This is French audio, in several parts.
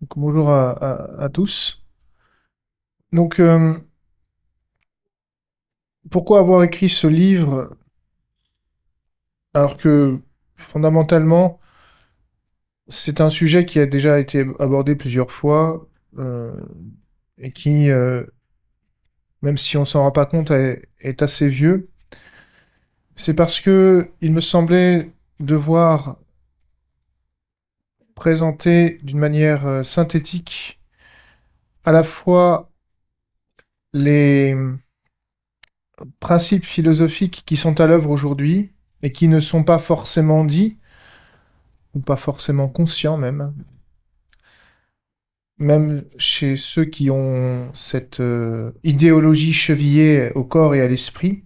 bonjour à, tous. Donc, euh, pourquoi avoir écrit ce livre alors que fondamentalement, c'est un sujet qui a déjà été abordé plusieurs fois euh, et qui, euh, même si on s'en rend pas compte, est, assez vieux. C'est parce que il me semblait devoir présenter d'une manière euh, synthétique à la fois les euh, principes philosophiques qui sont à l'œuvre aujourd'hui et qui ne sont pas forcément dits, ou pas forcément conscients même, même chez ceux qui ont cette euh, idéologie chevillée au corps et à l'esprit.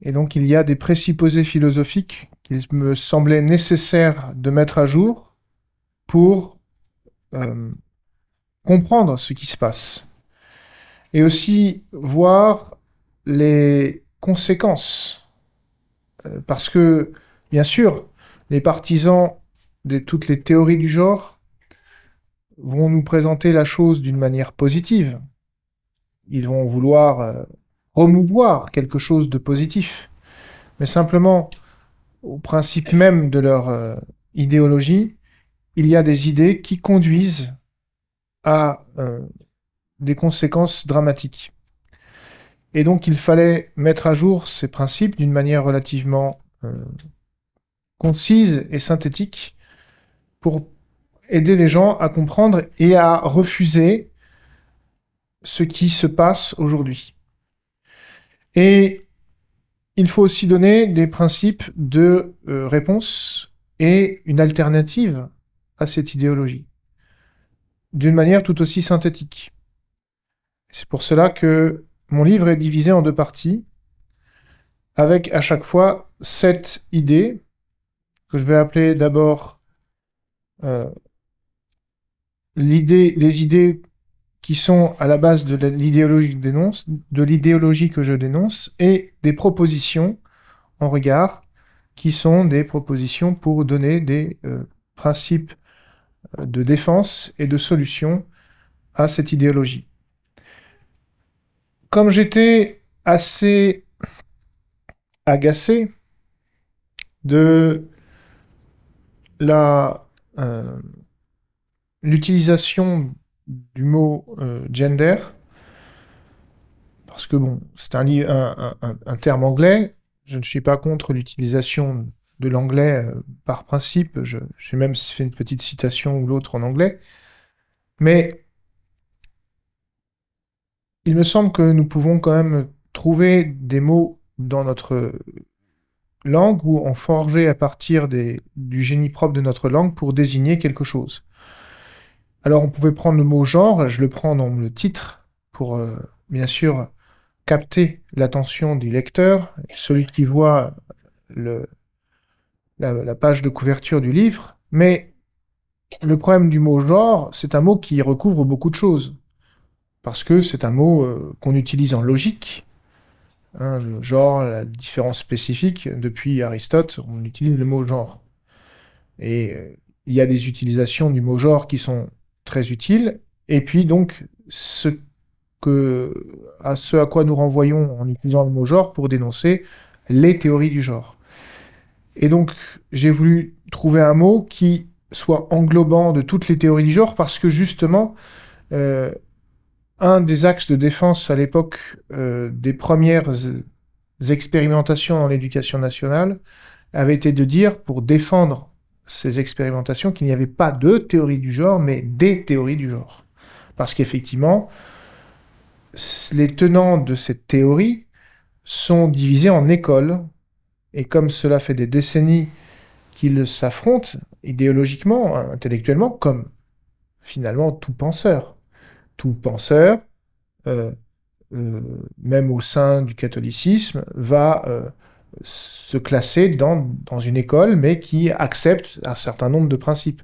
Et donc il y a des présupposés philosophiques qu'il me semblait nécessaire de mettre à jour pour euh, comprendre ce qui se passe et aussi voir les conséquences. Euh, parce que, bien sûr, les partisans de toutes les théories du genre vont nous présenter la chose d'une manière positive. Ils vont vouloir euh, remouvoir quelque chose de positif. Mais simplement, au principe même de leur idéologie, il y a des idées qui conduisent à euh, des conséquences dramatiques. Et donc il fallait mettre à jour ces principes d'une manière relativement euh, concise et synthétique pour aider les gens à comprendre et à refuser ce qui se passe aujourd'hui. Et il faut aussi donner des principes de euh, réponse et une alternative à cette idéologie, d'une manière tout aussi synthétique. C'est pour cela que mon livre est divisé en deux parties, avec à chaque fois sept idées, que je vais appeler d'abord euh, les idées qui sont à la base de l'idéologie de l'idéologie que je dénonce, et des propositions en regard, qui sont des propositions pour donner des euh, principes de défense et de solution à cette idéologie. Comme j'étais assez agacé de la euh, l'utilisation du mot euh, gender, parce que bon, c'est un terme anglais, je ne suis pas contre l'utilisation de l'anglais euh, par principe. je J'ai même fait une petite citation ou l'autre en anglais. Mais il me semble que nous pouvons quand même trouver des mots dans notre langue ou en forger à partir des, du génie propre de notre langue pour désigner quelque chose. Alors on pouvait prendre le mot genre, je le prends dans le titre pour euh, bien sûr capter l'attention du lecteur, celui qui voit le, la, page de couverture du livre, mais le problème du mot genre, c'est un mot qui recouvre beaucoup de choses. Parce que c'est un mot euh, qu'on utilise en logique. Hein, le genre, la différence spécifique, depuis Aristote, on utilise le mot genre. Et euh, il y a des utilisations du mot genre qui sont très utiles. Et puis donc, ce, que, à ce à quoi nous renvoyons en utilisant le mot genre pour dénoncer les théories du genre. Et donc, j'ai voulu trouver un mot qui soit englobant de toutes les théories du genre, parce que justement, euh, un des axes de défense à l'époque euh, des premières expérimentations dans l'éducation nationale avait été de dire, pour défendre ces expérimentations, qu'il n'y avait pas de théorie du genre, mais des théories du genre. Parce qu'effectivement, les tenants de cette théorie sont divisés en écoles et comme cela fait des décennies qu'ils s'affrontent idéologiquement, intellectuellement, comme finalement tout penseur. Tout penseur, euh, euh, même au sein du catholicisme, va euh, se classer dans, une école, mais qui accepte un certain nombre de principes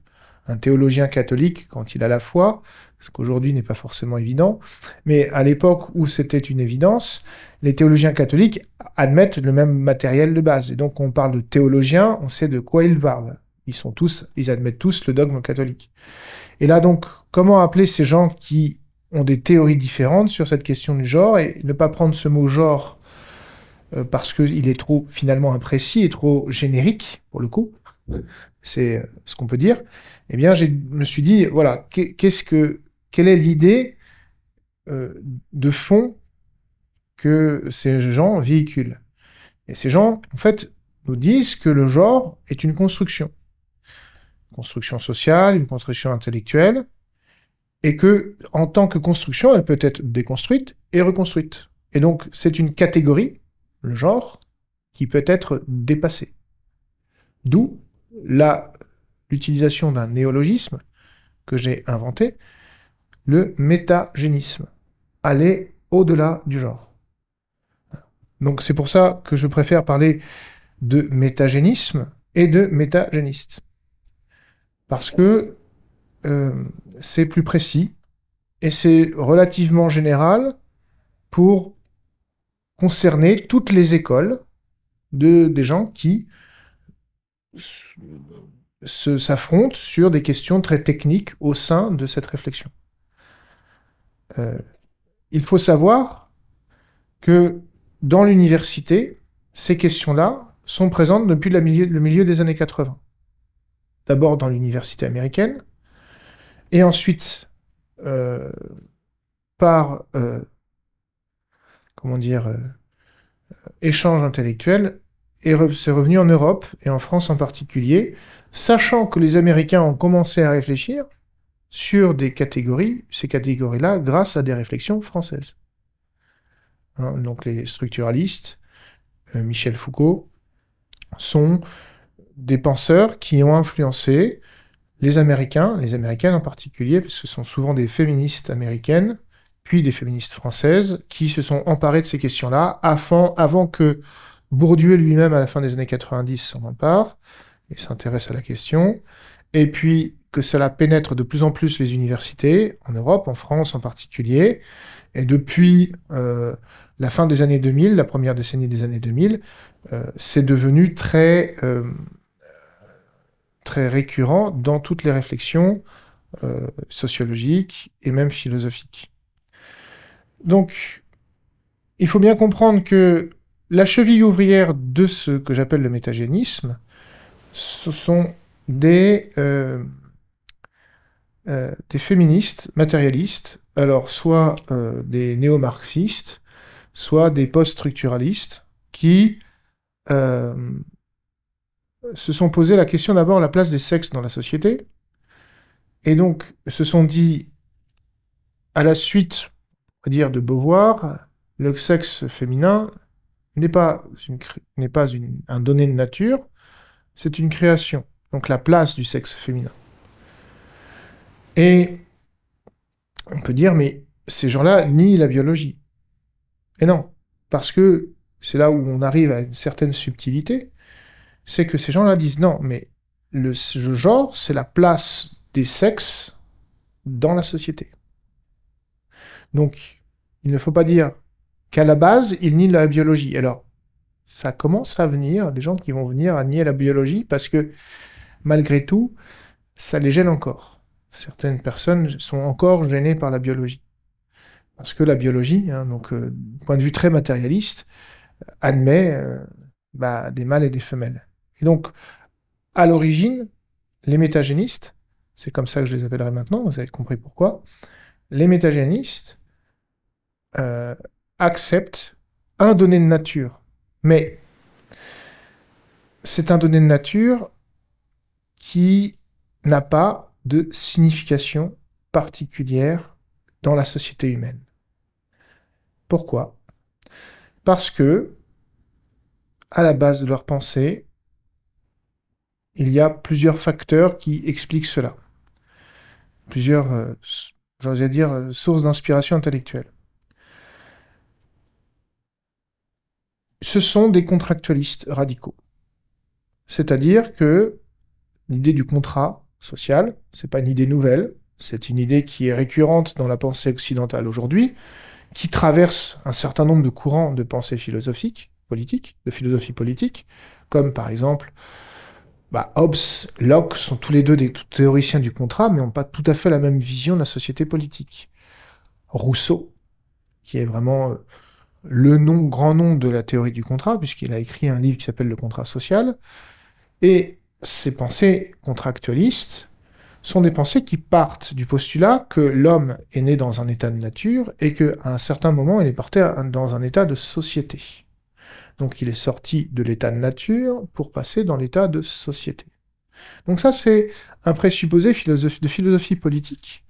un théologien catholique quand il a la foi, ce qu'aujourd'hui n'est pas forcément évident, mais à l'époque où c'était une évidence, les théologiens catholiques admettent le même matériel de base. Et donc on parle de théologiens, on sait de quoi ils parlent. Ils sont tous, ils admettent tous le dogme catholique. Et là donc, comment appeler ces gens qui ont des théories différentes sur cette question du genre et ne pas prendre ce mot genre euh, parce qu'il est trop finalement imprécis et trop générique pour le coup, c'est euh, ce qu'on peut dire, eh bien, je me suis dit, voilà, qu'est-ce que, quelle est l'idée euh, de fond que ces gens véhiculent Et ces gens, en fait, nous disent que le genre est une construction. Une construction sociale, une construction intellectuelle, et que, en tant que construction, elle peut être déconstruite et reconstruite. Et donc, c'est une catégorie, le genre, qui peut être dépassée. D'où la l'utilisation d'un néologisme que j'ai inventé, le métagénisme. Aller au-delà du genre. Donc c'est pour ça que je préfère parler de métagénisme et de métagéniste. Parce que euh, c'est plus précis et c'est relativement général pour concerner toutes les écoles de, des gens qui s'affrontent sur des questions très techniques au sein de cette réflexion. Euh, il faut savoir que dans l'université, ces questions-là sont présentes depuis le milieu des années 80. D'abord dans l'université américaine, et ensuite euh, par, euh, comment dire, échange intellectuel, et c'est revenu en Europe, et en France en particulier, sachant que les Américains ont commencé à réfléchir sur des catégories, ces catégories-là, grâce à des réflexions françaises. Hein, donc les structuralistes, euh, Michel Foucault, sont des penseurs qui ont influencé les Américains, les Américaines en particulier, parce que ce sont souvent des féministes américaines, puis des féministes françaises, qui se sont emparées de ces questions-là avant, avant que Bourdieu lui-même, à la fin des années 90, s'en empare et s'intéresse à la question, et puis que cela pénètre de plus en plus les universités, en Europe, en France en particulier, et depuis euh, la fin des années 2000, la première décennie des années 2000, euh, c'est devenu très, euh, très récurrent dans toutes les réflexions sociologiques et même philosophiques. Donc, il faut bien comprendre que la cheville ouvrière de ce que j'appelle le métagénisme, ce sont euh, euh, des, féministes matérialistes, alors soit euh, des néo-marxistes, soit des post-structuralistes, qui se sont posé la question d'abord la place des sexes dans la société, et donc se sont dit, à la suite, dire, de Beauvoir, le sexe féminin n'est pas, pas un donné de nature, c'est une création, donc la place du sexe féminin. Et on peut dire, mais ces gens-là nient la biologie. Et non, parce que c'est là où on arrive à une certaine subtilité, c'est que ces gens-là disent, non, mais le genre, c'est la place des sexes dans la société. Donc, il ne faut pas dire qu'à la base, ils nient la biologie. Alors, ça commence à venir, des gens qui vont venir à nier la biologie parce que malgré tout, ça les gêne encore. Certaines personnes sont encore gênées par la biologie. Parce que la biologie, hein, donc euh, point de vue très matérialiste, euh, admet euh, bah, des mâles et des femelles. Et donc, à l'origine, les métagénistes, c'est comme ça que je les appellerai maintenant, vous avez compris pourquoi, les métagénistes acceptent un donné de nature, mais c'est un donné de nature qui n'a pas de signification particulière dans la société humaine. Pourquoi Parce que, à la base de leur pensée, il y a plusieurs facteurs qui expliquent cela. Plusieurs, euh, dire, euh, sources d'inspiration intellectuelle. ce sont des contractualistes radicaux. C'est-à-dire que l'idée du contrat social, c'est pas une idée nouvelle, c'est une idée qui est récurrente dans la pensée occidentale aujourd'hui, qui traverse un certain nombre de courants de pensée philosophique, politique, de philosophie politique, comme par exemple bah, Hobbes, Locke sont tous les deux des théoriciens du contrat, mais n'ont pas tout à fait la même vision de la société politique. Rousseau, qui est vraiment euh, le nom, grand nom de la théorie du contrat, puisqu'il a écrit un livre qui s'appelle Le contrat social. Et ses pensées contractualistes sont des pensées qui partent du postulat que l'homme est né dans un état de nature et qu'à un certain moment, il est porté dans un état de société. Donc il est sorti de l'état de nature pour passer dans l'état de société. Donc ça, c'est un présupposé de philosophie politique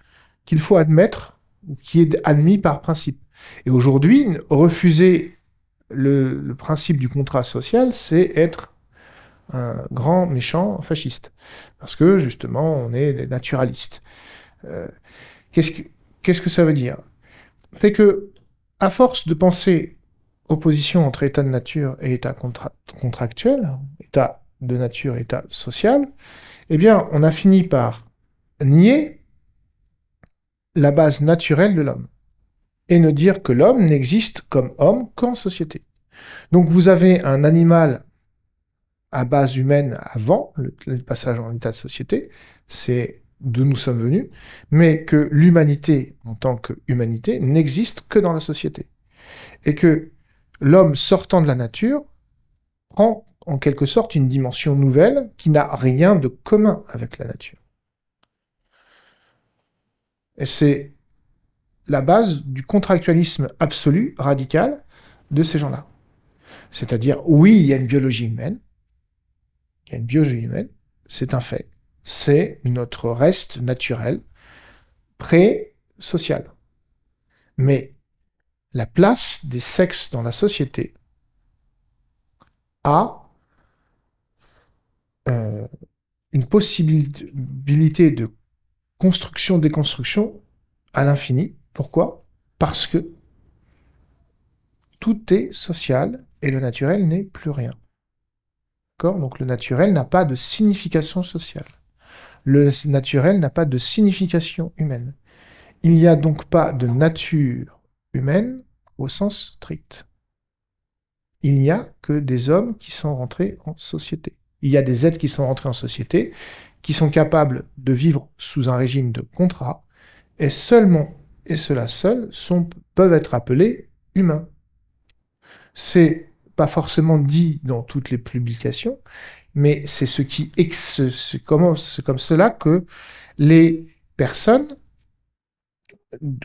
qu'il faut admettre, ou qui est admis par principe. Et aujourd'hui, refuser le, principe du contrat social, c'est être un grand méchant fasciste. Parce que justement, on est naturaliste. naturalistes. Euh, qu'est-ce, que, ça veut dire C'est que, à force de penser opposition entre état de nature et état contractuel, état de nature et état social, eh bien, on a fini par nier la base naturelle de l'homme et ne dire que l'homme n'existe comme homme qu'en société. Donc vous avez un animal à base humaine avant le, passage en état de société, c'est d'où nous sommes venus, mais que l'humanité en tant que humanité, n'existe que dans la société. Et que l'homme sortant de la nature prend en quelque sorte une dimension nouvelle qui n'a rien de commun avec la nature. Et c'est la base du contractualisme absolu, radical, de ces gens-là. C'est-à-dire, oui, il y a une biologie humaine, il y a une biologie humaine, c'est un fait, c'est notre reste naturel, pré-social. Mais la place des sexes dans la société a euh, une possibilité de construction-déconstruction à l'infini, pourquoi Parce que tout est social et le naturel n'est plus rien. D'accord Donc le naturel n'a pas de signification sociale. Le naturel n'a pas de signification humaine. Il n'y a donc pas de nature humaine au sens strict. Il n'y a que des hommes qui sont rentrés en société. Il y a des êtres qui sont rentrés en société, qui sont capables de vivre sous un régime de contrat, et seulement et ceux-là seuls sont, peuvent être appelés humains. C'est pas forcément dit dans toutes les publications, mais c'est ce qui commence comme cela que les personnes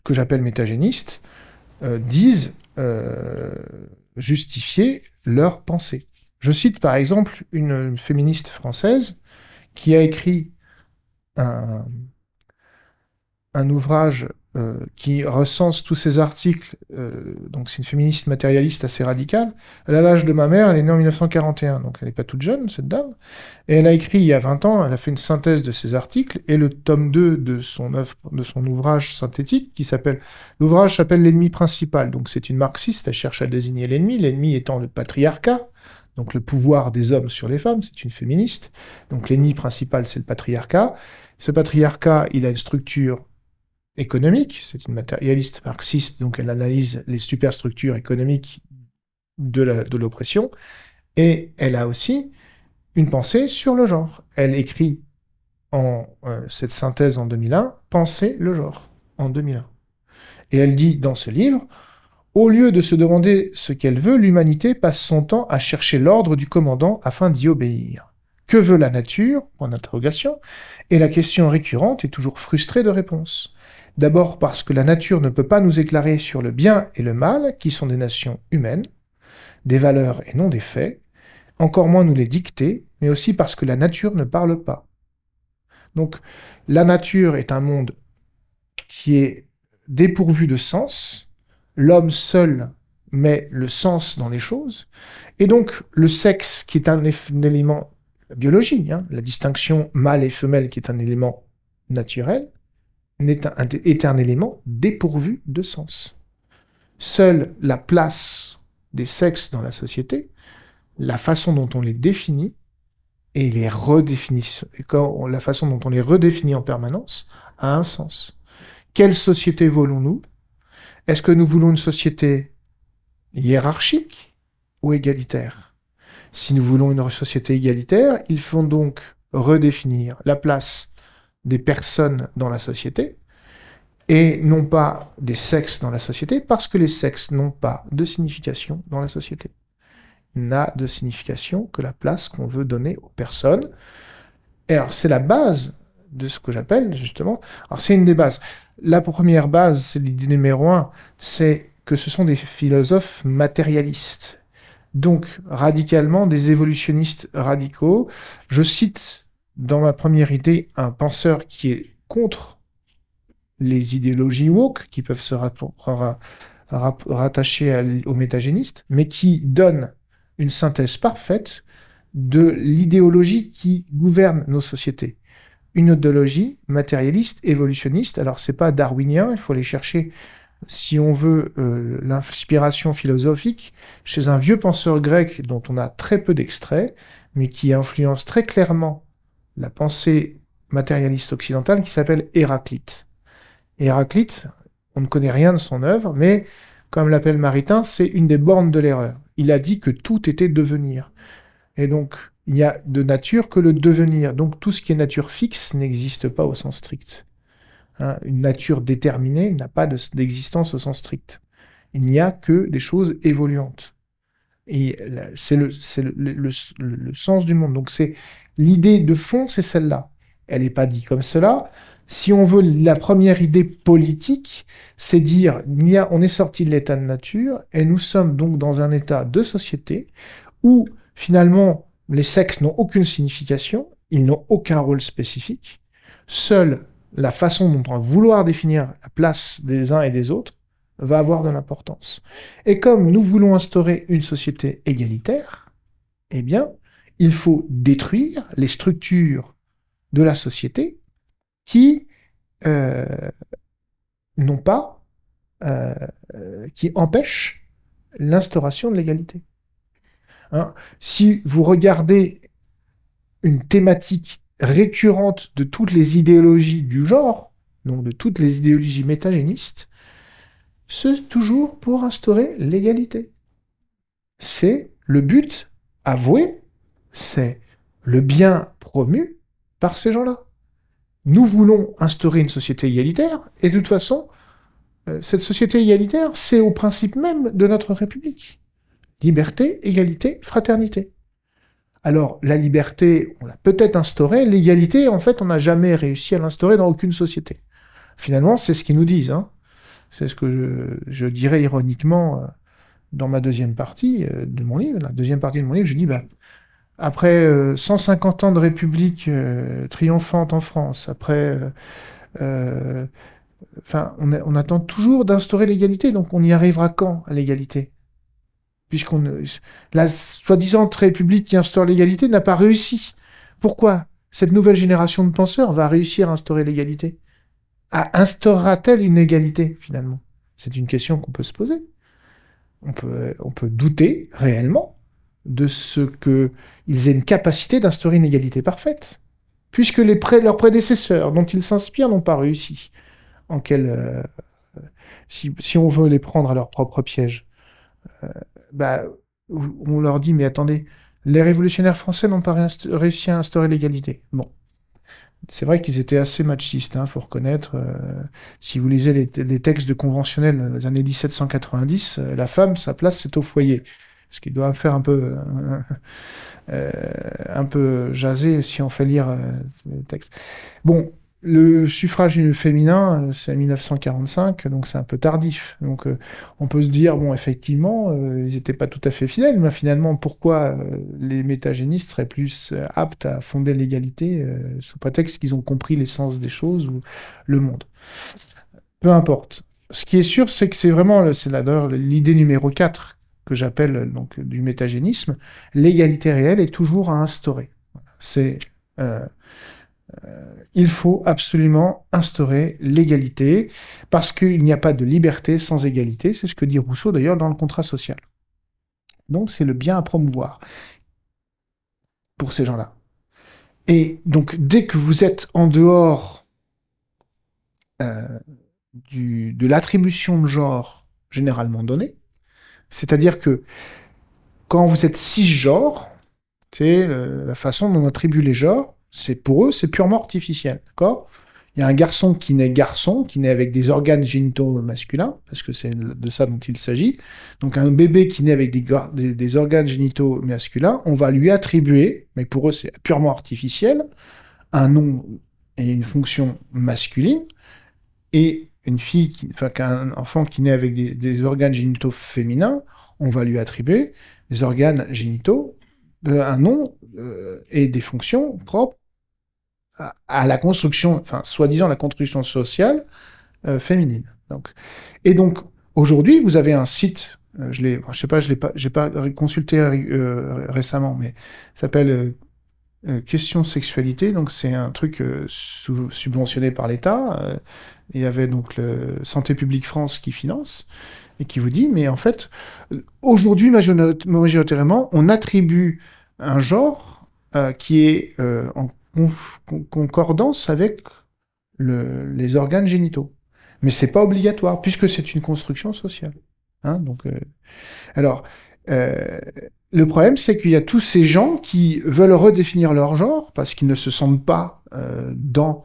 que j'appelle métagénistes euh, disent euh, justifier leur pensée. Je cite par exemple une féministe française qui a écrit un, un ouvrage euh, qui recense tous ces articles, euh, donc c'est une féministe matérialiste assez radicale. Elle a l'âge de ma mère, elle est née en 1941, donc elle n'est pas toute jeune, cette dame. Et elle a écrit il y a 20 ans, elle a fait une synthèse de ses articles, et le tome 2 de son, œuvre, de son ouvrage synthétique, qui s'appelle... L'ouvrage s'appelle L'ennemi principal, donc c'est une marxiste, elle cherche à désigner l'ennemi, l'ennemi étant le patriarcat, donc le pouvoir des hommes sur les femmes, c'est une féministe. Donc l'ennemi principal, c'est le patriarcat. Ce patriarcat, il a une structure économique, c'est une matérialiste marxiste, donc elle analyse les superstructures économiques de l'oppression, et elle a aussi une pensée sur le genre. Elle écrit en euh, cette synthèse en 2001, Penser le genre, en 2001. Et elle dit dans ce livre, au lieu de se demander ce qu'elle veut, l'humanité passe son temps à chercher l'ordre du commandant afin d'y obéir. Que veut la nature en interrogation Et la question récurrente est toujours frustrée de réponse. D'abord parce que la nature ne peut pas nous éclairer sur le bien et le mal, qui sont des nations humaines, des valeurs et non des faits, encore moins nous les dicter, mais aussi parce que la nature ne parle pas. Donc la nature est un monde qui est dépourvu de sens, l'homme seul met le sens dans les choses, et donc le sexe, qui est un élément biologie, hein. la distinction mâle et femelle qui est un élément naturel, est un, élément dépourvu de sens. Seule la place des sexes dans la société, la façon dont on les définit et les redéfinit, la façon dont on les redéfinit en permanence a un sens. Quelle société voulons-nous Est-ce que nous voulons une société hiérarchique ou égalitaire si nous voulons une société égalitaire, il faut donc redéfinir la place des personnes dans la société et non pas des sexes dans la société, parce que les sexes n'ont pas de signification dans la société. N'a de signification que la place qu'on veut donner aux personnes. Et alors c'est la base de ce que j'appelle justement. Alors c'est une des bases. La première base, c'est l'idée numéro un, c'est que ce sont des philosophes matérialistes donc radicalement des évolutionnistes radicaux. Je cite dans ma première idée un penseur qui est contre les idéologies woke qui peuvent se rattacher aux métagénistes, mais qui donne une synthèse parfaite de l'idéologie qui gouverne nos sociétés. Une idéologie matérialiste, évolutionniste. Alors, c'est pas darwinien, il faut aller chercher si on veut, euh, l'inspiration philosophique chez un vieux penseur grec dont on a très peu d'extraits, mais qui influence très clairement la pensée matérialiste occidentale qui s'appelle Héraclite. Héraclite, on ne connaît rien de son œuvre, mais comme l'appelle Maritain, c'est une des bornes de l'erreur. Il a dit que tout était devenir. Et donc, il n'y a de nature que le devenir. Donc, tout ce qui est nature fixe n'existe pas au sens strict. Hein, une nature déterminée n'a pas d'existence au sens strict. Il n'y a que des choses évoluantes. Et c'est le, sens du monde. Donc c'est l'idée de fond, c'est celle-là. Elle n'est pas dite comme cela. Si on veut la première idée politique, c'est dire qu'on on est sorti de l'état de nature et nous sommes donc dans un état de société où finalement les sexes n'ont aucune signification, ils n'ont aucun rôle spécifique. Seuls la façon dont on va vouloir définir la place des uns et des autres va avoir de l'importance. Et comme nous voulons instaurer une société égalitaire, eh bien, il faut détruire les structures de la société qui euh, n'ont pas, euh, qui empêchent l'instauration de l'égalité. Hein, si vous regardez une thématique récurrente de toutes les idéologies du genre, donc de toutes les idéologies métagénistes, c'est toujours pour instaurer l'égalité. C'est le but avoué, c'est le bien promu par ces gens-là. Nous voulons instaurer une société égalitaire, et de toute façon, euh, cette société égalitaire, c'est au principe même de notre République. Liberté, égalité, fraternité. Alors, la liberté, on l'a peut-être instaurée. L'égalité, en fait, on n'a jamais réussi à l'instaurer dans aucune société. Finalement, c'est ce qu'ils nous disent. Hein. C'est ce que je, dirais ironiquement euh, dans ma deuxième partie euh, de mon livre. La deuxième partie de mon livre, je dis, bah, après 150 euh, ans de République triomphante en France, après... enfin, on, on attend toujours d'instaurer l'égalité, donc on y arrivera quand à l'égalité puisqu'on la soi-disant République qui instaure l'égalité n'a pas réussi. Pourquoi cette nouvelle génération de penseurs va réussir à instaurer l'égalité ah, Instaurera-t-elle une égalité finalement C'est une question qu'on peut se poser. On peut, on peut douter réellement de ce qu'ils aient une capacité d'instaurer une égalité parfaite, puisque leurs prédécesseurs dont ils s'inspirent n'ont pas réussi. En quel, euh, si, on veut les prendre à leur propre piège. Euh, bah, on leur dit, mais attendez, les révolutionnaires français n'ont pas réussi à instaurer l'égalité. Bon. C'est vrai qu'ils étaient assez machistes, hein, faut reconnaître. Euh, si vous lisez les, textes de conventionnels des années 1790, euh, la femme, sa place, c'est au foyer. Ce qui doit faire un peu, euh, un peu jaser si on fait lire les textes. Bon, le suffrage féminin, c'est 1945, donc c'est un peu tardif. Donc euh, on peut se dire, bon, effectivement, euh, ils n'étaient pas tout à fait fidèles, mais finalement, pourquoi euh, les métagénistes seraient plus aptes à fonder l'égalité sous prétexte qu'ils ont compris l'essence des choses ou le monde Peu importe. Ce qui est sûr, c'est que c'est vraiment, c'est l'idée numéro 4 que j'appelle donc du métagénisme, l'égalité réelle est toujours à instaurer. C'est euh, il faut absolument instaurer l'égalité, parce qu'il n'y a pas de liberté sans égalité, c'est ce que dit Rousseau d'ailleurs dans le contrat social. Donc c'est le bien à promouvoir pour ces gens-là. Et donc dès que vous êtes en dehors euh, de l'attribution de genre généralement donnée, c'est-à-dire que quand vous êtes cisgenre, c'est euh, la façon dont on attribue les genres, c'est pour eux, c'est purement artificiel, d'accord Il y a un garçon qui naît garçon, qui naît avec des organes génitaux masculins, parce que c'est de ça dont il s'agit. Donc un bébé qui naît avec des, organes génitaux masculins, on va lui attribuer, mais pour eux c'est purement artificiel, un nom et une fonction masculine, et une fille, qui, enfin qu'un enfant qui naît avec des, organes génitaux féminins, on va lui attribuer des organes génitaux, euh, un nom euh, et des fonctions propres à, la construction, enfin, soi-disant la construction sociale euh, féminine. Donc. Et donc, aujourd'hui, vous avez un site, euh, je ne sais pas, je l'ai pas, j'ai pas consulté euh, récemment, mais s'appelle Question Sexualité. Donc, c'est un truc subventionné par l'État. il y avait donc le Santé publique France qui finance et qui vous dit, mais en fait, aujourd'hui, majoritairement, on attribue un genre qui est euh, en concordance avec les organes génitaux. Mais c'est pas obligatoire, puisque c'est une construction sociale. Hein, donc, euh, alors, euh, le problème, c'est qu'il y a tous ces gens qui veulent redéfinir leur genre parce qu'ils ne se sentent pas euh, dans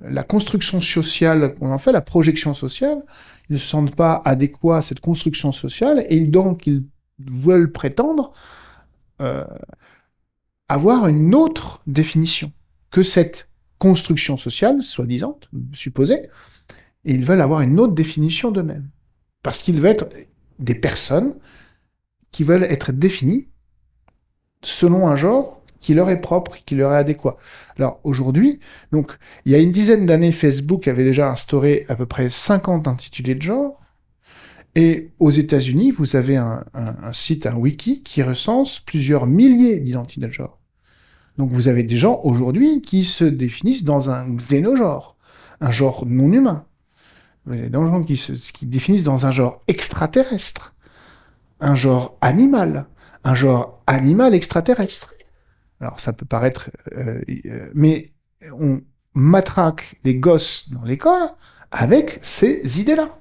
la construction sociale qu'on en fait, la projection sociale. Ils ne se sentent pas adéquats à cette construction sociale et donc ils veulent prétendre avoir une autre définition que cette construction sociale, soi-disant, supposée, et ils veulent avoir une autre définition d'eux-mêmes. Parce qu'ils veulent être des personnes qui veulent être définies selon un genre qui leur est propre, qui leur est adéquat. Alors aujourd'hui, donc il y a une dizaine d'années, Facebook avait déjà instauré à peu près 50 intitulés de genre. Et aux États-Unis, vous avez un, un, site, un wiki, qui recense plusieurs milliers d'identités de genre. Donc vous avez des gens aujourd'hui qui se définissent dans un xénogenre, un genre non humain. Vous avez des gens qui se définissent dans un genre extraterrestre, un genre animal, un genre animal extraterrestre. Alors ça peut paraître... Euh, euh, mais on matraque les gosses dans l'école avec ces idées-là.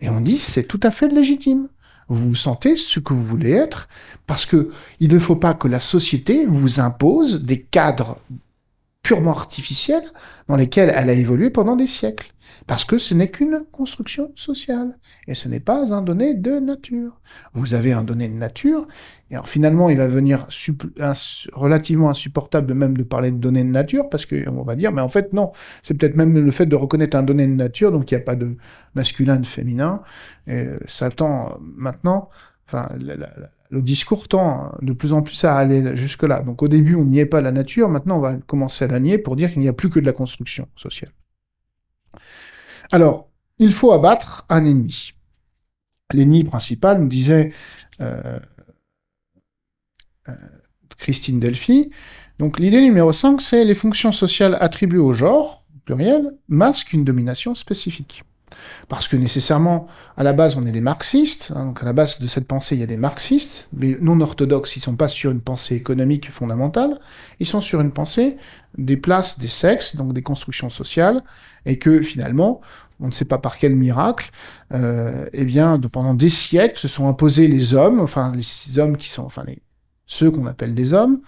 Et on dit c'est tout à fait légitime vous sentez ce que vous voulez être, parce que il ne faut pas que la société vous impose des cadres purement artificielle, dans lesquelles elle a évolué pendant des siècles. Parce que ce n'est qu'une construction sociale et ce n'est pas un donné de nature. Vous avez un donné de nature et alors finalement il va venir relativement insupportable même de parler de données de nature parce qu'on va dire mais en fait non, c'est peut-être même le fait de reconnaître un donné de nature donc il n'y a pas de masculin, de féminin. Et Satan euh, maintenant, enfin la le discours tend de plus en plus à aller jusque-là. Donc au début, on niait pas la nature, maintenant on va commencer à la nier pour dire qu'il n'y a plus que de la construction sociale. Alors, il faut abattre un ennemi. L'ennemi principal, nous disait euh, euh, Christine Delphi. Donc l'idée numéro 5, c'est les fonctions sociales attribuées au genre, pluriel, masquent une domination spécifique. Parce que nécessairement, à la base, on est des marxistes. Hein, donc à la base de cette pensée, il y a des marxistes, mais non orthodoxes. Ils sont pas sur une pensée économique fondamentale. Ils sont sur une pensée des places, des sexes, donc des constructions sociales, et que finalement, on ne sait pas par quel miracle, euh, eh bien, pendant des siècles, se sont imposés les hommes, enfin les hommes qui sont, enfin les, ceux qu'on appelle des hommes,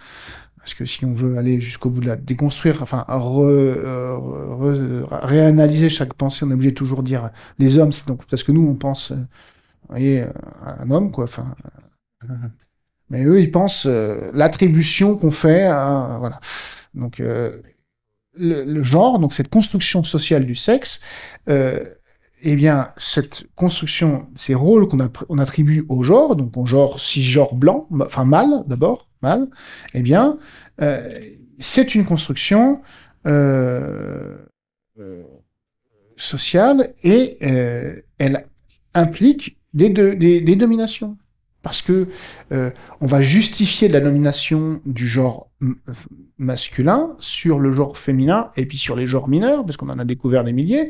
parce que si on veut aller jusqu'au bout de la déconstruire, enfin re, euh, réanalyser chaque pensée, on est obligé de toujours dire les hommes, c'est donc parce que nous on pense, euh, vous voyez, euh, un homme quoi, enfin. Mais eux ils pensent l'attribution qu'on fait, à, voilà. Donc le, genre, donc cette construction sociale du sexe, eh bien cette construction, ces rôles qu'on attribue au genre, donc au genre genres blanc, enfin mâle d'abord eh bien, euh, c'est une construction euh, euh, sociale et elle implique des, des, dominations. Parce que on va justifier la domination du genre masculin sur le genre féminin et puis sur les genres mineurs, parce qu'on en a découvert des milliers.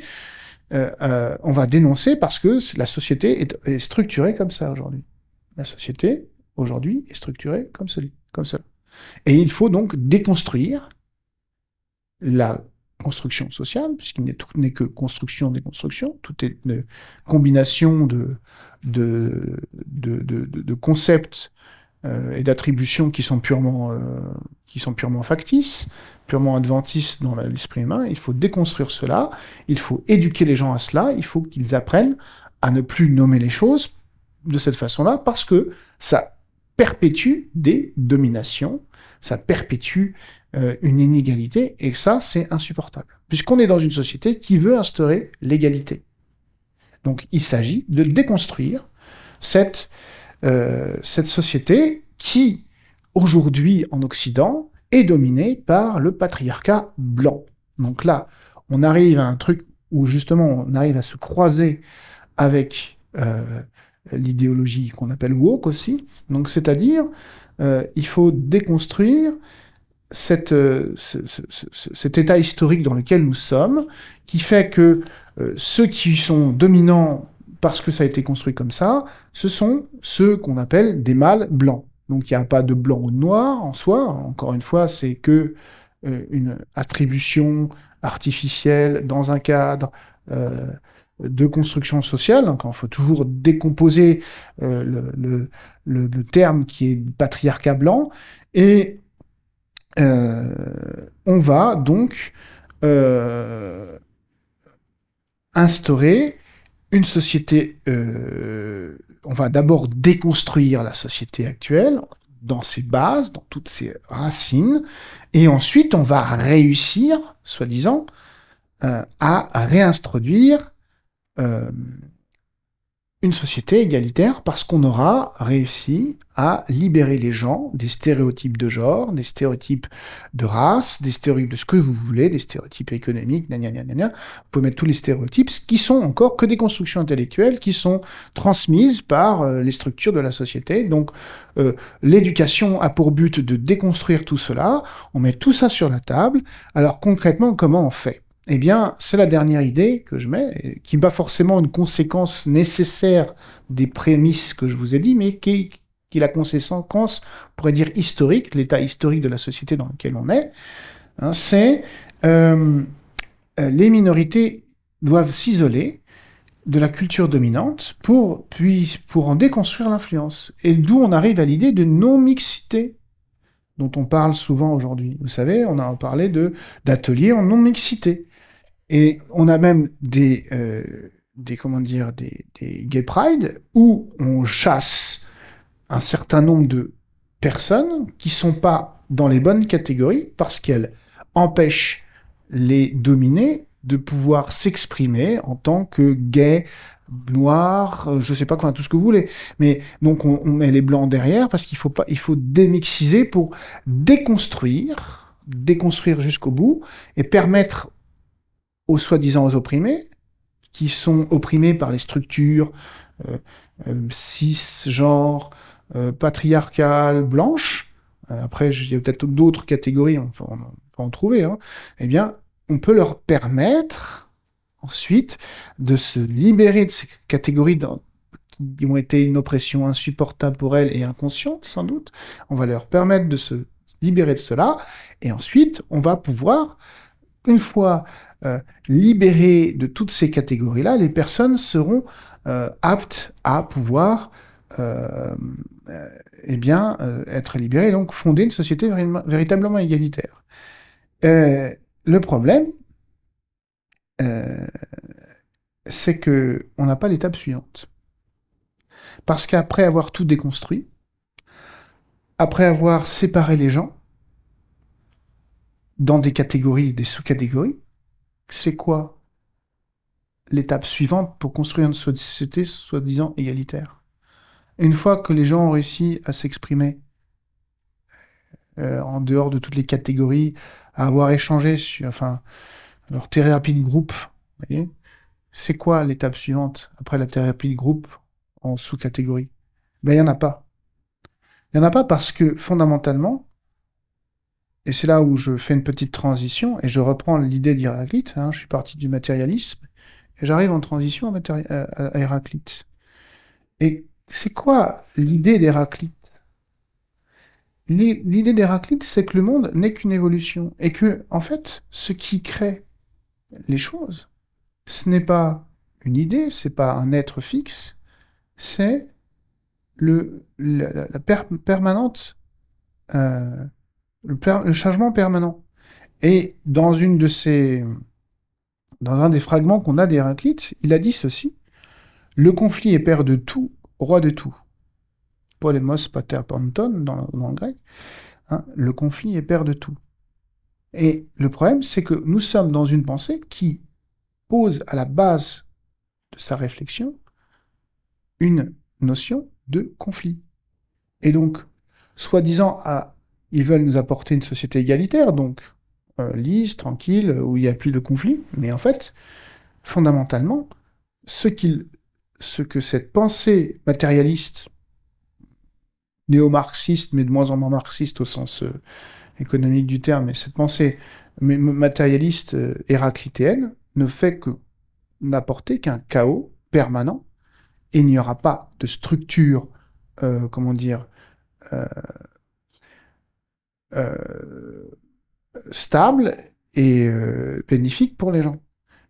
on va dénoncer parce que la société est, structurée comme ça aujourd'hui. La société aujourd'hui est structurée comme celui. Comme cela. Et il faut donc déconstruire la construction sociale, puisqu'il n'est que construction déconstruction, tout est une combination de, de, de, concepts euh, et d'attributions qui sont purement euh, qui sont purement factices, purement adventistes dans l'esprit humain. Il faut déconstruire cela, il faut éduquer les gens à cela, il faut qu'ils apprennent à ne plus nommer les choses de cette façon-là, parce que ça perpétue des dominations, ça perpétue euh, une inégalité, et ça, c'est insupportable. Puisqu'on est dans une société qui veut instaurer l'égalité. Donc il s'agit de déconstruire cette, euh, cette société qui, aujourd'hui en Occident, est dominée par le patriarcat blanc. Donc là, on arrive à un truc où justement on arrive à se croiser avec euh, l'idéologie qu'on appelle woke aussi. Donc, c'est-à-dire, euh, il faut déconstruire cette, euh, cet état historique dans lequel nous sommes, qui fait que euh, ceux qui sont dominants parce que ça a été construit comme ça, ce sont ceux qu'on appelle des mâles blancs. Donc il n'y a pas de blanc ou de noir en soi, encore une fois, c'est que une attribution artificielle dans un cadre de construction sociale. Hein, donc, il faut toujours décomposer euh, le, terme qui est patriarcat blanc. Et euh, on va donc euh, instaurer une société. on va d'abord déconstruire la société actuelle dans ses bases, dans toutes ses racines, et ensuite on va réussir, soi-disant, à réintroduire euh, une société égalitaire parce qu'on aura réussi à libérer les gens des stéréotypes de genre, des stéréotypes de race, des stéréotypes de ce que vous voulez, des stéréotypes économiques, gna, gna, vous pouvez mettre tous les stéréotypes, qui sont encore que des constructions intellectuelles qui sont transmises par euh, les structures de la société. Donc euh, l'éducation a pour but de déconstruire tout cela, on met tout ça sur la table. Alors concrètement, comment on fait eh bien, c'est la dernière idée que je mets, qui n'est pas forcément une conséquence nécessaire des prémices que je vous ai dit, mais qui est, la conséquence, on pourrait dire, historique, l'état historique de la société dans laquelle on est, hein, c'est euh, euh, les minorités doivent s'isoler de la culture dominante pour, puis, pour en déconstruire l'influence. Et d'où on arrive à l'idée de non-mixité dont on parle souvent aujourd'hui. Vous savez, on a parlé de d'ateliers en non-mixité. Et on a même des, euh, des comment dire, des, gay pride où on chasse un certain nombre de personnes qui sont pas dans les bonnes catégories parce qu'elles empêchent les dominés de pouvoir s'exprimer en tant que gay, noir, je sais pas quoi, tout ce que vous voulez. Mais donc on, on met les blancs derrière parce qu'il faut pas, il faut démixiser pour déconstruire, déconstruire jusqu'au bout et permettre aux soi-disant opprimés, qui sont opprimés par les structures euh, euh cis, euh, patriarcales, blanches, euh, après il y a peut-être d'autres catégories, on peut, en, trouver, hein. eh bien on peut leur permettre ensuite de se libérer de ces catégories qui ont été une oppression insupportable pour elles et inconsciente sans doute, on va leur permettre de se libérer de cela, et ensuite on va pouvoir, une fois euh, libérés de toutes ces catégories-là, les personnes seront euh, aptes à pouvoir euh, eh bien, être libérées et donc fonder une société véritablement égalitaire. le problème, c'est que on n'a pas l'étape suivante. Parce qu'après avoir tout déconstruit, après avoir séparé les gens dans des catégories, des sous-catégories, c'est quoi l'étape suivante pour construire une société soi-disant égalitaire. Une fois que les gens ont réussi à s'exprimer euh, en dehors de toutes les catégories, à avoir échangé sur enfin, leur thérapie de groupe, c'est quoi l'étape suivante après la thérapie de groupe en sous-catégorie ben, Il n'y en a pas. Il n'y en a pas parce que fondamentalement, et c'est là où je fais une petite transition et je reprends l'idée d'Héraclite. Hein. je suis parti du matérialisme et j'arrive en transition à, Héraclite. Et c'est quoi l'idée d'Héraclite L'idée d'Héraclite, c'est que le monde n'est qu'une évolution et que, en fait, ce qui crée les choses, ce n'est pas une idée, ce n'est pas un être fixe, c'est la, permanente euh, le, changement permanent. Et dans une de ces, dans un des fragments qu'on a d'Héraclite, il a dit ceci le conflit est père de tout, roi de tout. Polemos pater panton dans, le grec. Hein, le conflit est père de tout. Et le problème, c'est que nous sommes dans une pensée qui pose à la base de sa réflexion une notion de conflit. Et donc, soi-disant à ils veulent nous apporter une société égalitaire, donc euh, lisse, tranquille, où il n'y a plus de conflit. Mais en fait, fondamentalement, ce, ce que cette pensée matérialiste, néo-marxiste, mais de moins en moins marxiste au sens euh, économique du terme, mais cette pensée matérialiste euh, héraclitéenne ne fait que n'apporter qu'un chaos permanent et il n'y aura pas de structure, comment dire, euh, stable et euh, bénéfique pour les gens.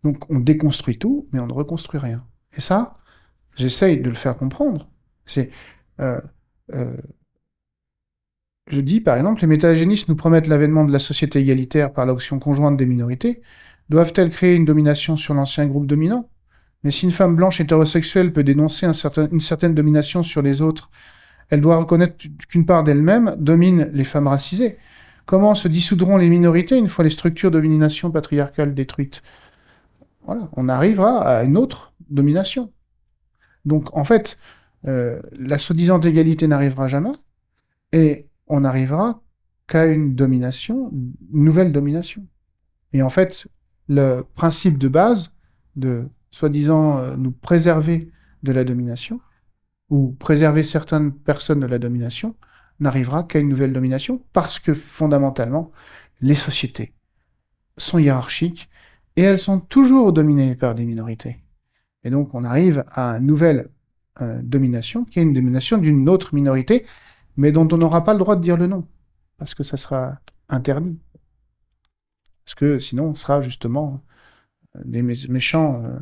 Donc on déconstruit tout, mais on ne reconstruit rien. Et ça, j'essaye de le faire comprendre. C'est euh, je dis par exemple, les métagénistes nous promettent l'avènement de la société égalitaire par l'action conjointe des minorités. Doivent-elles créer une domination sur l'ancien groupe dominant Mais si une femme blanche hétérosexuelle peut dénoncer une certaine domination sur les autres elle doit reconnaître qu'une part d'elle-même domine les femmes racisées. Comment se dissoudront les minorités une fois les structures de domination patriarcale détruites Voilà, on arrivera à une autre domination. Donc en fait, euh, la soi-disant égalité n'arrivera jamais, et on n'arrivera qu'à une domination, une nouvelle domination. Et en fait, le principe de base de soi-disant euh, nous préserver de la domination, ou préserver certaines personnes de la domination n'arrivera qu'à une nouvelle domination parce que fondamentalement, les sociétés sont hiérarchiques et elles sont toujours dominées par des minorités. Et donc on arrive à une nouvelle euh, domination qui est une domination d'une autre minorité, mais dont on n'aura pas le droit de dire le nom parce que ça sera interdit. Parce que sinon, on sera justement euh, des méchants euh,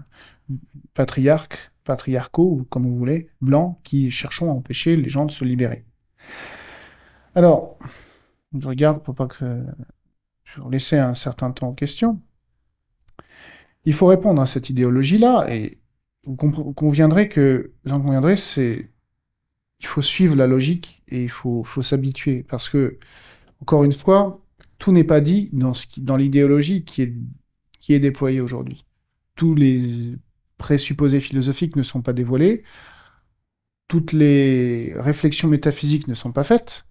patriarches patriarcaux, ou comme vous voulez, blancs, qui cherchons à empêcher les gens de se libérer. Alors, je regarde pour pas que je laisser un certain temps en question. Il faut répondre à cette idéologie-là, et vous conviendrez que, vous en conviendrez, c'est, il faut suivre la logique et il faut, faut s'habituer, parce que, encore une fois, tout n'est pas dit dans, ce dans l'idéologie qui est, qui est déployée aujourd'hui. Tous les présupposés philosophiques ne sont pas dévoilés, toutes les réflexions métaphysiques ne sont pas faites,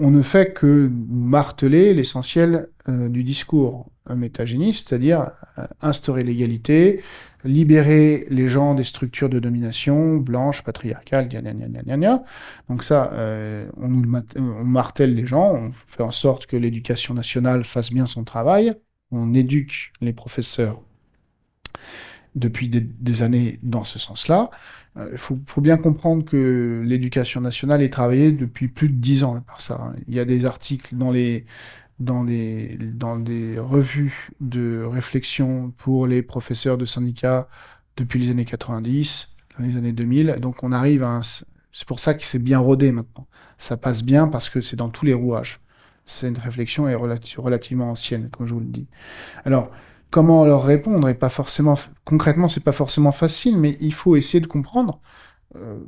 on ne fait que marteler l'essentiel euh, du discours métagéniste, c'est-à-dire euh, instaurer l'égalité, libérer les gens des structures de domination blanche, patriarcale, Donc ça, euh, on, nous on martèle les gens, on fait en sorte que l'éducation nationale fasse bien son travail, on éduque les professeurs depuis des, années dans ce sens-là. Il euh, faut, bien comprendre que l'éducation nationale est travaillée depuis plus de dix ans par ça. Hein. Il y a des articles dans les dans les dans des revues de réflexion pour les professeurs de syndicats depuis les années 90, les années 2000. Donc on arrive à un, c'est pour ça que c'est bien rodé maintenant. Ça passe bien parce que c'est dans tous les rouages. C'est une réflexion est relativement ancienne, comme je vous le dis. Alors, comment leur répondre et pas forcément concrètement c'est pas forcément facile mais il faut essayer de comprendre euh,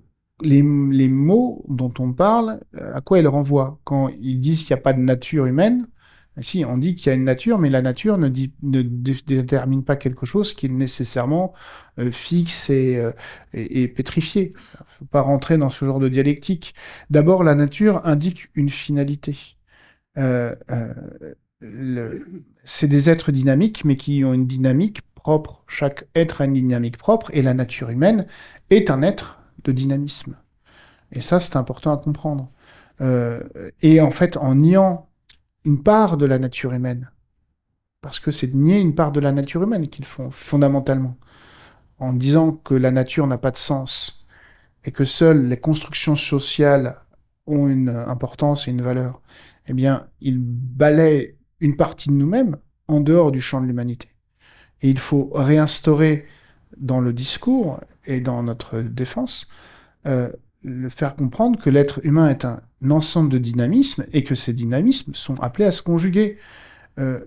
les, les, mots dont on parle euh, à quoi ils renvoient quand ils disent qu'il n'y a pas de nature humaine ben si on dit qu'il y a une nature mais la nature ne, ne détermine pas quelque chose qui est nécessairement euh, fixe et, et, pétrifié faut pas rentrer dans ce genre de dialectique d'abord la nature indique une finalité c'est des êtres dynamiques, mais qui ont une dynamique propre. Chaque être a une dynamique propre, et la nature humaine est un être de dynamisme. Et ça, c'est important à comprendre. Euh, et en fait, en niant une part de la nature humaine, parce que c'est nier une part de la nature humaine qu'ils font fondamentalement, en disant que la nature n'a pas de sens et que seules les constructions sociales ont une importance et une valeur, eh bien, ils balaient une partie de nous-mêmes en dehors du champ de l'humanité. Et il faut réinstaurer dans le discours et dans notre défense euh, le faire comprendre que l'être humain est un ensemble de dynamismes et que ces dynamismes sont appelés à se conjuguer. Euh,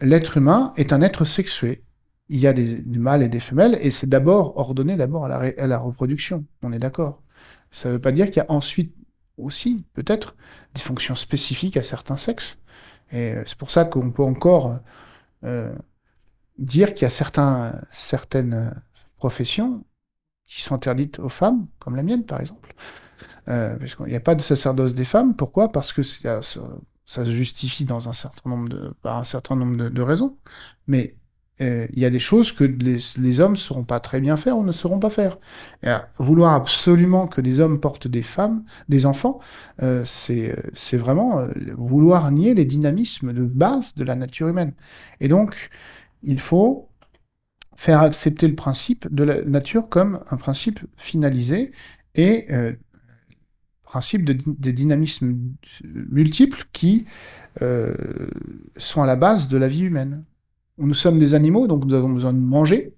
l'être humain est un être sexué. Il y a des, mâles et des femelles et c'est d'abord ordonné d'abord à, à la, reproduction. On est d'accord. Ça ne veut pas dire qu'il y a ensuite aussi peut-être des fonctions spécifiques à certains sexes et euh, c'est pour ça qu'on peut encore euh, dire qu'il y a certains, certaines euh, professions qui sont interdites aux femmes, comme la mienne par exemple. parce Il n'y a pas de sacerdoce des femmes. Pourquoi Parce que ça, se justifie dans un certain nombre de, par un certain nombre de, de raisons. Mais euh, il y a des choses que les, hommes ne sauront pas très bien faire ou ne sauront pas faire. vouloir absolument que les hommes portent des femmes, des enfants, euh, c'est vraiment euh, vouloir nier les dynamismes de base de la nature humaine. Et donc, il faut faire accepter le principe de la nature comme un principe finalisé et principe de, des dynamismes multiples qui sont à la base de la vie humaine nous sommes des animaux, donc nous avons besoin de manger.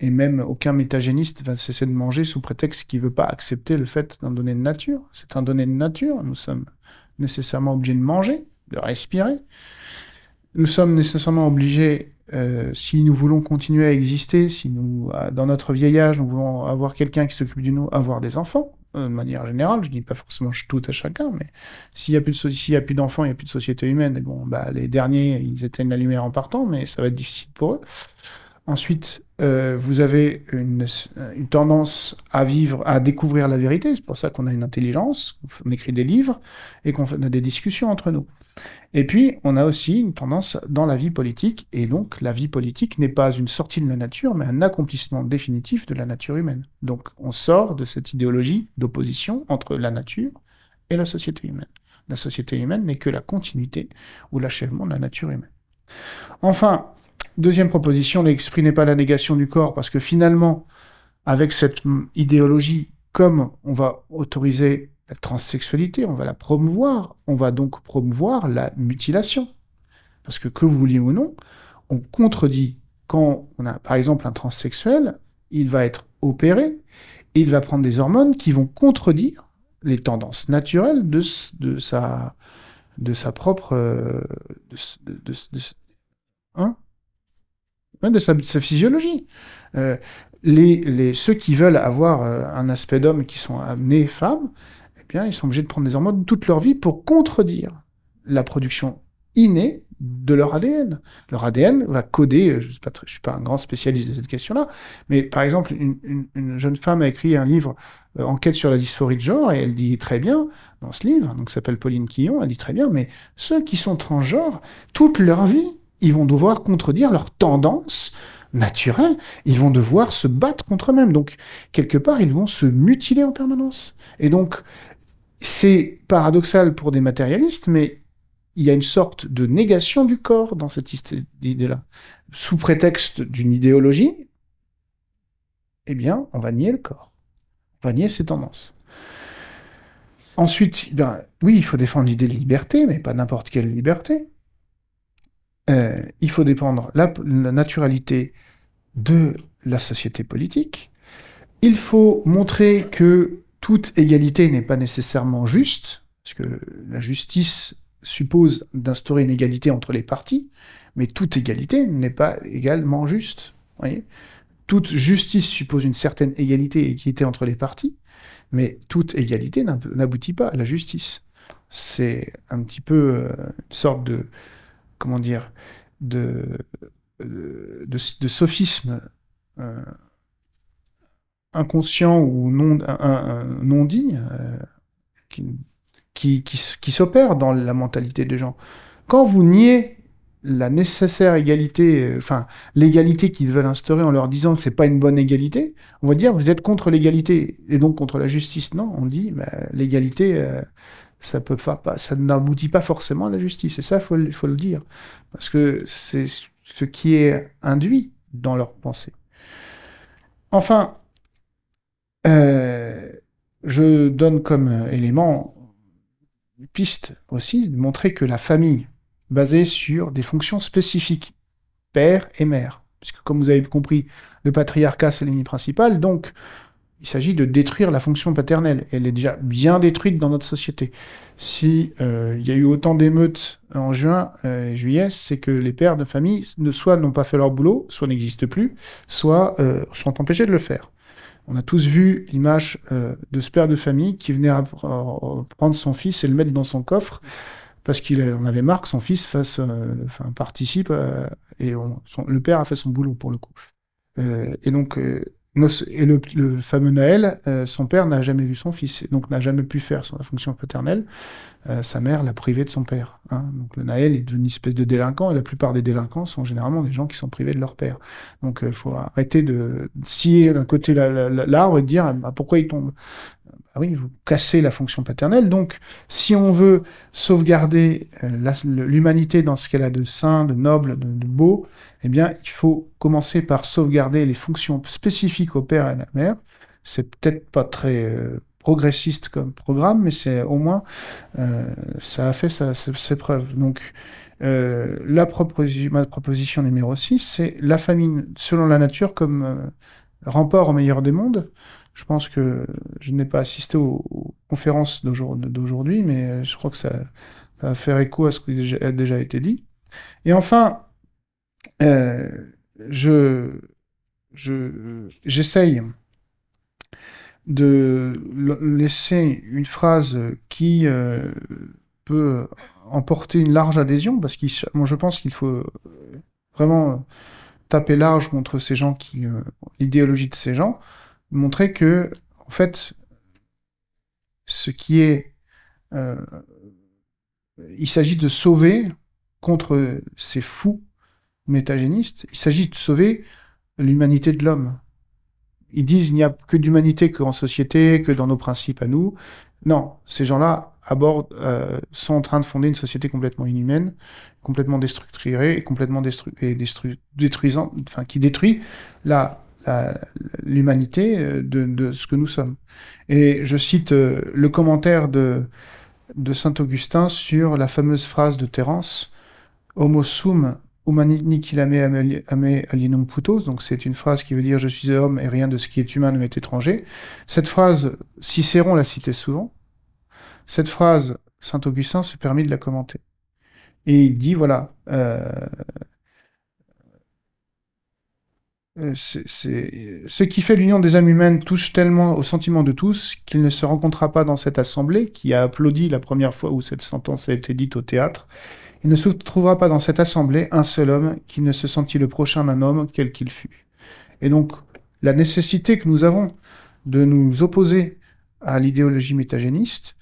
Et même aucun métagéniste va cesser de manger sous prétexte qu'il ne veut pas accepter le fait d'un donné de nature. C'est un donné de nature. Nous sommes nécessairement obligés de manger, de respirer. Nous sommes nécessairement obligés, euh, si nous voulons continuer à exister, si nous, dans notre vieillage, nous voulons avoir quelqu'un qui s'occupe de nous, avoir des enfants. Euh, de manière générale. Je ne dis pas forcément tout à chacun, mais s'il n'y a plus de so plus d'enfants, il n'y a plus de société humaine. bon, bah, les derniers, ils éteignent la lumière en partant, mais ça va être difficile pour eux. Ensuite, euh, vous avez une, euh, une, tendance à vivre, à découvrir la vérité. C'est pour ça qu'on a une intelligence, qu'on écrit des livres et qu'on a des discussions entre nous. Et puis, on a aussi une tendance dans la vie politique, et donc la vie politique n'est pas une sortie de la nature, mais un accomplissement définitif de la nature humaine. Donc, on sort de cette idéologie d'opposition entre la nature et la société humaine. La société humaine n'est que la continuité ou l'achèvement de la nature humaine. Enfin, deuxième proposition, n'exprimez pas la négation du corps, parce que finalement, avec cette idéologie, comme on va autoriser la transsexualité, on va la promouvoir. On va donc promouvoir la mutilation. Parce que que vous vouliez ou non, on contredit. Quand on a par exemple un transsexuel, il va être opéré et il va prendre des hormones qui vont contredire les tendances naturelles de, sa, de sa propre... de, physiologie. les, ceux qui veulent avoir euh, un aspect d'homme qui sont amenés femmes, eh bien, ils sont obligés de prendre des hormones toute leur vie pour contredire la production innée de leur ADN. Leur ADN va coder, euh, je ne suis pas un grand spécialiste de cette question-là, mais par exemple, une, jeune femme a écrit un livre euh, Enquête sur la dysphorie de genre, et elle dit très bien, dans ce livre, donc s'appelle Pauline Quillon, elle dit très bien, mais ceux qui sont transgenres, toute leur vie, ils vont devoir contredire leur tendance naturelle, ils vont devoir se battre contre eux-mêmes. Donc, quelque part, ils vont se mutiler en permanence. Et donc, c'est paradoxal pour des matérialistes, mais il y a une sorte de négation du corps dans cette idée-là. Sous prétexte d'une idéologie, eh bien, on va nier le corps. On va nier ses tendances. Ensuite, eh oui, il faut défendre l'idée de liberté, mais pas n'importe quelle liberté. Euh, il faut dépendre la naturalité de la société politique. Il faut montrer que toute égalité n'est pas nécessairement juste, parce que la justice suppose d'instaurer une égalité entre les parties, mais toute égalité n'est pas également juste. toute justice suppose une certaine égalité et équité entre les parties, mais toute égalité n'aboutit pas à la justice. C'est un petit peu euh, une sorte de, comment dire, de, euh, de, sophisme euh, inconscient ou non, non dit euh, qui, qui, s'opère dans la mentalité des gens. Quand vous niez la nécessaire égalité, euh, enfin l'égalité qu'ils veulent instaurer en leur disant que ce n'est pas une bonne égalité, on va dire vous êtes contre l'égalité et donc contre la justice. Non, on dit que bah, l'égalité, euh, ça peut pas, ça n'aboutit pas forcément à la justice. Et ça, faut, faut le dire parce que c'est ce qui est induit dans leur pensée. Enfin, euh, je donne comme euh, élément une piste aussi de montrer que la famille, basée sur des fonctions spécifiques, père et mère, puisque comme vous avez compris, le patriarcat c'est l'ennemi principal, donc il s'agit de détruire la fonction paternelle. Elle est déjà bien détruite dans notre société. Si euh, il y a eu autant d'émeutes en juin et juillet, c'est que les pères de famille ne soit n'ont pas fait leur boulot, soit n'existent plus, soit sont empêchés de le faire on a tous vu l'image euh, de ce père de famille qui venait prendre son fils et le mettre dans son coffre parce qu'il en avait marre que son fils fasse, euh, enfin, participe euh, et le père a fait son boulot pour le coup. et donc et le, fameux Naël, euh, son père n'a jamais vu son fils, donc n'a jamais pu faire sa fonction paternelle. Euh, sa mère l'a privé de son père. Hein. Donc le Naël est devenu une espèce de délinquant, et la plupart des délinquants sont généralement des gens qui sont privés de leur père. Donc il euh, faut arrêter de scier d'un côté l'arbre et de dire ah, bah, pourquoi il tombe. Ah oui, vous cassez la fonction paternelle. Donc, si on veut sauvegarder euh, l'humanité dans ce qu'elle a de sain, de noble, de, beau, eh bien, il faut commencer par sauvegarder les fonctions spécifiques au père et à la mère. C'est peut-être pas très euh, progressiste comme programme, mais c'est au moins euh, ça a fait ses, preuves. Donc, la ma proposition numéro 6, c'est la famine selon la nature comme remport au meilleur des mondes je pense que je n'ai pas assisté aux, conférences d'aujourd'hui, mais je crois que ça, va faire écho à ce qui a déjà été dit. Et enfin, euh, j'essaye de laisser une phrase qui euh, peut emporter une large adhésion, parce que je pense qu'il faut vraiment taper large contre ces gens qui, euh, l'idéologie de ces gens montrer que, en fait, ce qui est... Euh, il s'agit de sauver contre ces fous métagénistes, il s'agit de sauver l'humanité de l'homme. Ils disent il n'y a que d'humanité en société, que dans nos principes à nous. Non, ces gens-là abordent, euh, sont en train de fonder une société complètement inhumaine, complètement destructurée et complètement détruisante, enfin qui détruit la l'humanité euh, de, ce que nous sommes. Et je cite euh, le commentaire de, de saint Augustin sur la fameuse phrase de Terence Homo sum humani nicilame ame alienum putos. Donc, c'est une phrase qui veut dire Je suis homme et rien de ce qui est humain ne m'est étranger. Cette phrase, Cicéron la citait souvent. Cette phrase, saint Augustin s'est permis de la commenter. Et il dit voilà, euh, euh, ce qui fait l'union des âmes humaines touche tellement au sentiment de tous qu'il ne se rencontrera pas dans cette assemblée qui a applaudi la première fois où cette sentence a été dite au théâtre. Il ne se trouvera pas dans cette assemblée un seul homme qui ne se sentit le prochain d'un homme quel qu'il fût. Et donc, la nécessité que nous avons de nous opposer à l'idéologie métagéniste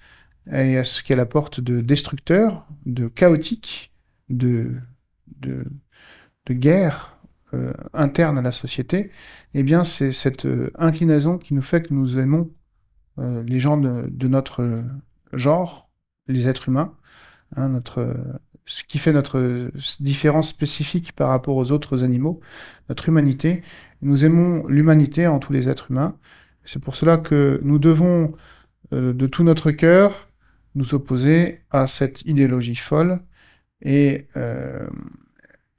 et à ce qu'elle apporte de destructeur, de chaotique, de, de guerre, euh, interne à la société, eh bien c'est cette euh, inclinaison qui nous fait que nous aimons euh, les gens de, notre genre, les êtres humains, hein, ce qui fait notre différence spécifique par rapport aux autres animaux, notre humanité. Nous aimons l'humanité en tous les êtres humains. C'est pour cela que nous devons de tout notre cœur nous opposer à cette idéologie folle et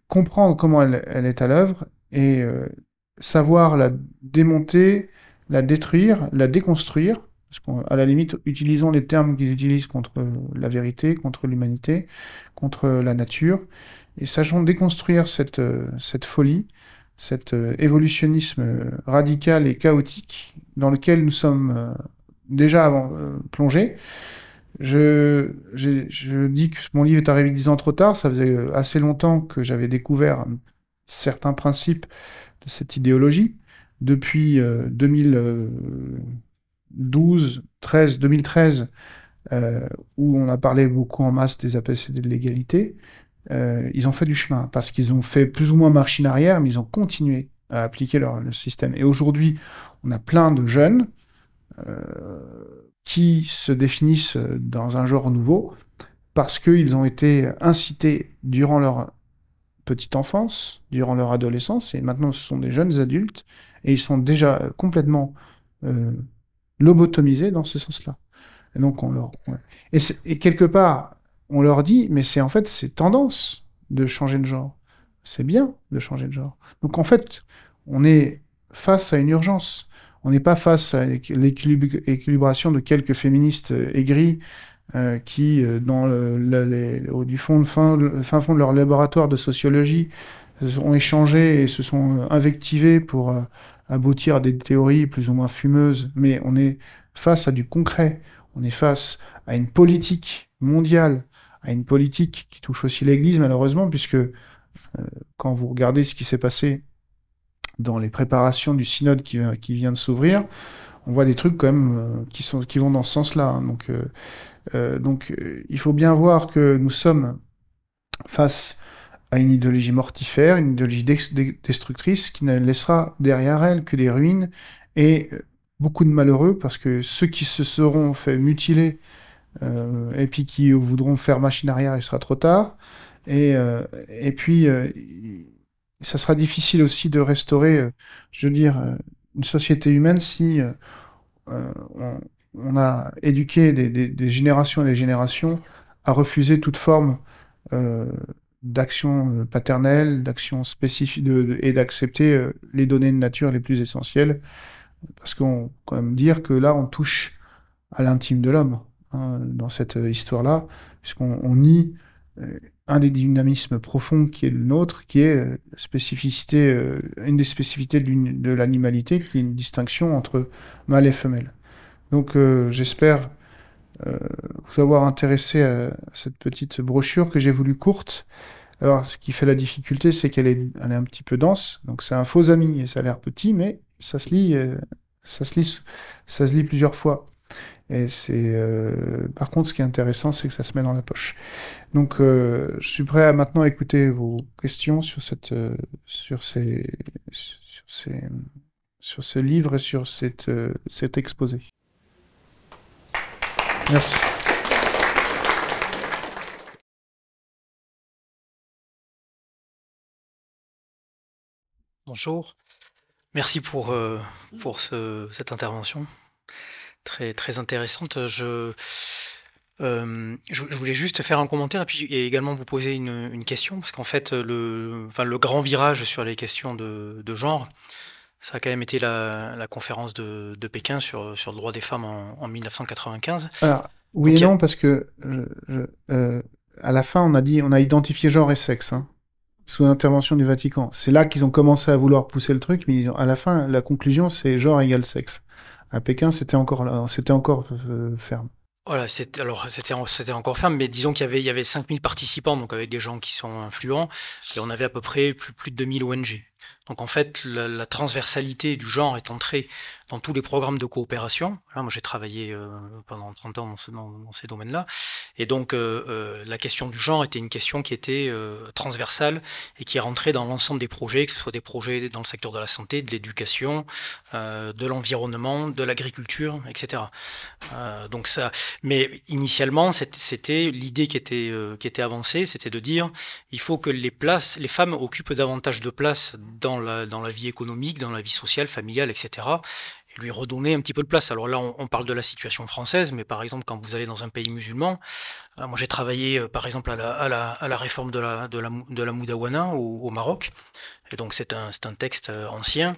comprendre comment elle, est à l'œuvre et euh, savoir la démonter, la détruire, la déconstruire. Parce qu'à la limite, utilisons les termes qu'ils utilisent contre la vérité, contre l'humanité, contre la nature, et sachons déconstruire cette, euh, folie, cet euh, évolutionnisme radical et chaotique dans lequel nous sommes déjà plongés, je, dis que mon livre est arrivé dix ans trop tard. Ça faisait euh, assez longtemps que j'avais découvert euh, certains principes de cette idéologie. Depuis 2012, 13, 2013, où on a parlé beaucoup en masse des APCD de l'égalité, euh, ils ont fait du chemin parce qu'ils ont fait plus ou moins marche in arrière, mais ils ont continué à appliquer leur, le système. Et aujourd'hui, on a plein de jeunes qui se définissent dans un genre nouveau parce qu'ils ont été incités durant leur petite enfance, durant leur adolescence, et maintenant ce sont des jeunes adultes, et ils sont déjà complètement euh, lobotomisés dans ce sens-là. Et donc on leur... Et, quelque part, on leur dit, mais c'est en fait, ces tendance de changer de genre. C'est bien de changer de genre. Donc en fait, on est face à une urgence. On n'est pas face à l'équilibration de quelques féministes euh, aigris euh, qui, euh, dans le, au du fond, fin, fin fond de leur laboratoire de sociologie, ont échangé et se sont invectivés pour aboutir à des théories plus ou moins fumeuses. Mais on est face à du concret. On est face à une politique mondiale, à une politique qui touche aussi l'Église, malheureusement, puisque quand vous regardez ce qui s'est passé dans les préparations du synode qui, vient de s'ouvrir, on voit des trucs quand même euh, qui, sont, qui vont dans ce sens-là. Hein. Donc, euh, euh, donc il faut bien voir que nous sommes face à une idéologie mortifère, une idéologie destructrice qui ne laissera derrière elle que des ruines et beaucoup de malheureux parce que ceux qui se seront fait mutiler et puis qui voudront faire machine arrière, il sera trop tard. Et, puis, ça sera difficile aussi de restaurer, euh, je veux dire, euh, une société humaine si euh, on, a éduqué des, générations et des générations à refuser toute forme d'action paternelle, d'action spécifique et d'accepter les données de nature les plus essentielles. Parce qu'on quand même dire que là, on touche à l'intime de l'homme hein, dans cette histoire-là, puisqu'on nie un des dynamismes profonds qui est le nôtre, qui est euh, spécificité, euh, une des spécificités de, l'animalité, qui est une distinction entre mâle et femelle. Donc euh, j'espère vous avoir intéressé à cette petite brochure que j'ai voulu courte. Alors ce qui fait la difficulté, c'est qu'elle est, elle est un petit peu dense, donc c'est un faux ami et ça a l'air petit, mais ça se lit, ça se lit, ça se lit plusieurs fois. Et c'est, euh, par contre, ce qui est intéressant, c'est que ça se met dans la poche. Donc, euh, je suis prêt à maintenant écouter vos questions sur cette, euh, sur ces, sur ces, sur ce livre et sur cette, cet exposé. Merci. Bonjour. Merci pour, pour cette intervention très, très intéressante. Euh, je, je, voulais juste faire un commentaire et puis également vous poser une, question, parce qu'en fait, le, enfin, le grand virage sur les questions de, de genre, ça a quand même été la, la conférence de, de, Pékin sur, sur le droit des femmes en, 1995. oui et non, parce que euh, à la fin, on a dit, on a identifié genre et sexe. Hein, sous l'intervention du Vatican. C'est là qu'ils ont commencé à vouloir pousser le truc, mais à la fin, la conclusion, c'est genre égale sexe. À Pékin, c'était encore, c'était encore euh, ferme. Voilà, c'était alors c'était c'était encore ferme, mais disons qu'il y avait il y avait 5000 participants, donc avec des gens qui sont influents, et on avait à peu près plus, plus de 2000 ONG. Donc en fait, la, transversalité du genre est entrée dans tous les programmes de coopération. moi, j'ai travaillé euh, pendant 30 ans dans, ces domaines-là. Et donc, euh, euh, la question du genre était une question qui était transversale et qui est rentrée dans l'ensemble des projets, que ce soit des projets dans le secteur de la santé, de l'éducation, de l'environnement, de l'agriculture, etc. donc ça, mais initialement, c'était l'idée qui était qui était avancée, c'était de dire, il faut que les places, les femmes occupent davantage de places dans la, dans la vie économique, dans la vie sociale, familiale, etc et lui redonner un petit peu de place. Alors là, on, parle de la situation française, mais par exemple, quand vous allez dans un pays musulman, euh, moi j'ai travaillé euh, par exemple à la, à la, à la réforme de la, de la, de la Moudawana au, Maroc, et donc c'est un, un, texte euh, ancien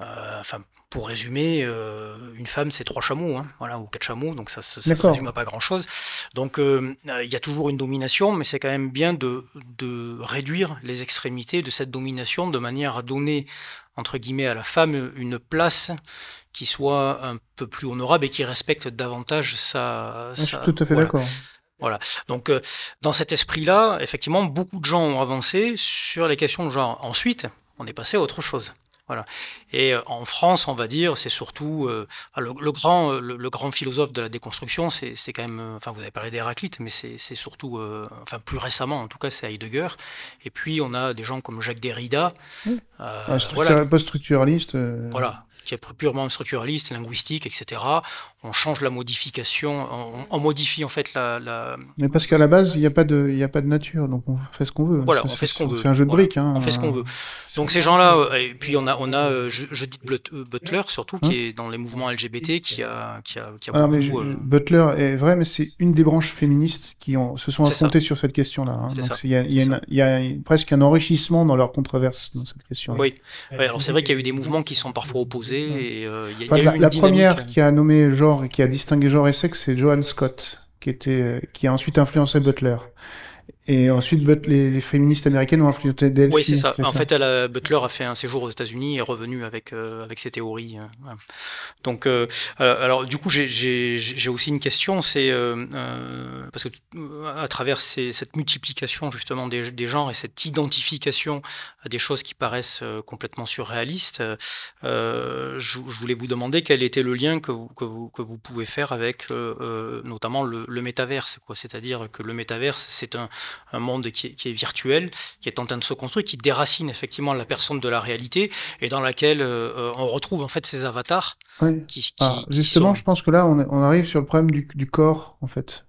euh, enfin, pour résumer, euh, une femme, c'est trois chameaux, hein, voilà, ou quatre chameaux, donc ça ne résume à pas grand-chose. Donc, euh, il y a toujours une domination, mais c'est quand même bien de, réduire les extrémités de cette domination de manière à donner entre guillemets à la femme une place qui soit un peu plus honorable et qui respecte davantage sa. Ah, je suis tout à fait d'accord. Voilà. Donc, dans cet esprit-là, effectivement, beaucoup de gens ont avancé sur les questions de genre. Ensuite, on est passé à autre chose. Voilà. Et euh, en France, on va dire, c'est surtout euh, le, grand, euh, le, grand philosophe de la déconstruction, c'est quand même, enfin vous avez parlé d'Héraclite, mais c'est surtout, enfin plus récemment en tout cas, c'est Heidegger. Et puis on a des gens comme Jacques Derrida, un post-structuraliste. Voilà, qui est purement structuraliste, linguistique, etc on change la modification, on, modifie en fait la, Mais parce qu'à la base, il n'y a pas de, il a pas de nature, donc on fait ce qu'on veut. Voilà, on fait ce qu'on euh, veut. C'est un jeu de briques. On fait ce qu'on veut. Donc ces gens-là, et puis on a, on a euh, dis euh, Butler surtout qui hein est dans les mouvements LGBT, qui a, qui a, qui a ah, beaucoup, Butler est vrai, mais c'est une des branches féministes qui ont, se sont affrontées sur cette question-là. il y a, presque un enrichissement dans leur controverse dans cette question. -là. Oui. alors c'est vrai qu'il y a eu des mouvements qui sont parfois opposés. Et, y a, eu la, la première qui a nommé George qui a distingué genre et sexe, c'est Joan Scott, qui, était, euh, qui a ensuite influencé Butler. Et ensuite, les, féministes américaines ont influencé Delphi. Oui, c'est ça. En fait, Butler a fait un séjour aux États-Unis et est revenu avec, euh, avec ses théories. Hein. Donc, euh, euh, alors, du coup, j'ai aussi une question. C'est parce que à travers cette multiplication justement des, genres et cette identification à des choses qui paraissent complètement surréalistes, je, voulais vous demander quel était le lien que vous, que pouvez faire avec notamment le, le métaverse. C'est-à-dire que le métaverse, c'est un un monde qui est, virtuel, qui est en train de se construire, qui déracine effectivement la personne de la réalité et dans laquelle euh, euh, on retrouve en fait ces avatars. Ah, justement, je pense que là, on, arrive sur le problème du, corps, en fait.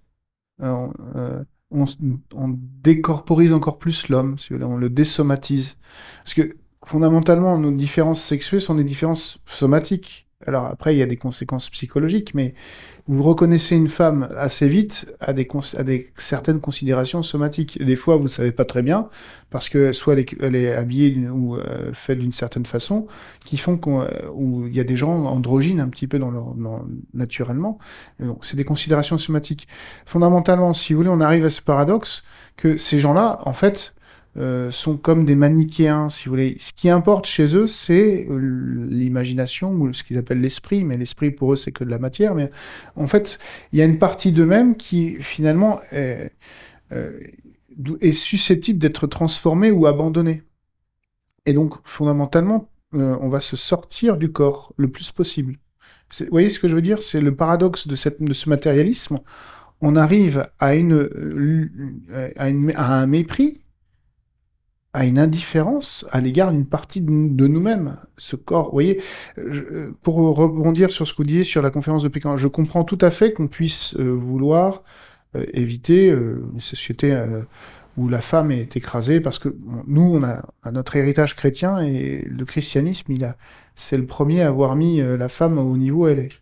Euh, on, décorporise encore plus l'homme, si on le désomatise. Parce que fondamentalement, nos différences sexuées sont des différences somatiques. Alors après, il y a des conséquences psychologiques, mais vous reconnaissez une femme assez vite à des, certaines considérations somatiques. Des fois, vous ne savez pas très bien, parce que soit elle est, habillée ou fait euh, faite d'une certaine façon, qui font euh, il y a des gens androgynes un petit peu dans leur, dans, naturellement. Euh, c'est des considérations somatiques. Fondamentalement, si vous voulez, on arrive à ce paradoxe que ces gens-là, en fait, euh, sont comme des manichéens, si vous voulez. Ce qui importe chez eux, c'est euh, l'imagination ou ce qu'ils appellent l'esprit, mais l'esprit pour eux, c'est que de la matière. Mais en fait, il y a une partie d'eux-mêmes qui, finalement, est, euh, susceptible d'être transformée ou abandonnée. Et donc, fondamentalement, on va se sortir du corps le plus possible. Vous voyez ce que je veux dire C'est le paradoxe de, cette, de ce matérialisme. On arrive à un mépris à une indifférence à l'égard d'une partie de nous-mêmes. Ce corps, vous voyez, euh, pour rebondir sur ce que vous disiez sur la conférence de Pékin, je comprends tout à fait qu'on puisse euh, vouloir euh, éviter une société où la femme est écrasée, parce que nous, on a, on a, notre héritage chrétien et le christianisme, il a, c'est le premier à avoir mis la femme au niveau où elle est.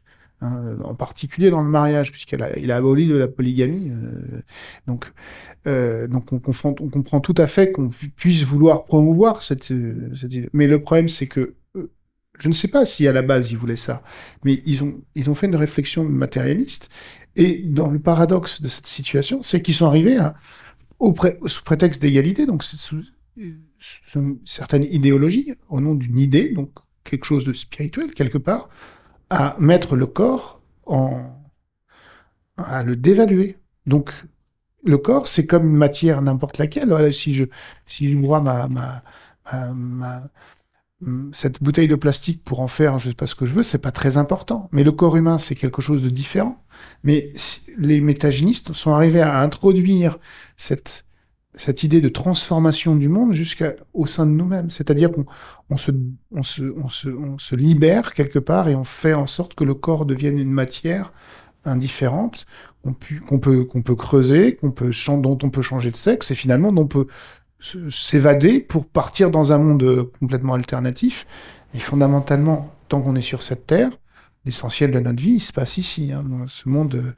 Hein, en particulier dans le mariage, puisqu'il a, a, aboli de la polygamie. Euh, donc, euh, donc on, comprend tout à fait qu'on puisse vouloir promouvoir euh, cette, idée. Mais le problème, c'est que je ne sais pas si à la base ils voulaient ça, mais ils ont, ils ont fait une réflexion matérialiste. Et dans le paradoxe de cette situation, c'est qu'ils sont arrivés à, sous prétexte d'égalité, donc sous, sous, certaine idéologie, au nom d'une idée, donc quelque chose de spirituel quelque part, à mettre le corps en. à le dévaluer. Donc, le corps, c'est comme une matière n'importe laquelle. Euh, si je, si je bois ma, ma, ma, ma cette bouteille de plastique pour en faire je sais pas ce que je veux, c'est pas très important. Mais le corps humain, c'est quelque chose de différent. Mais les métagénistes sont arrivés à introduire cette cette idée de transformation du monde jusqu'au sein de nous-mêmes. C'est-à-dire qu'on se, libère quelque part et on fait en sorte que le corps devienne une matière indifférente qu'on peut, creuser, qu'on peut, dont on peut changer de sexe et finalement dont on peut s'évader pour partir dans un monde complètement alternatif. Et fondamentalement, tant qu'on est sur cette terre, l'essentiel de notre vie, se passe ici. Hein, dans Ce monde euh,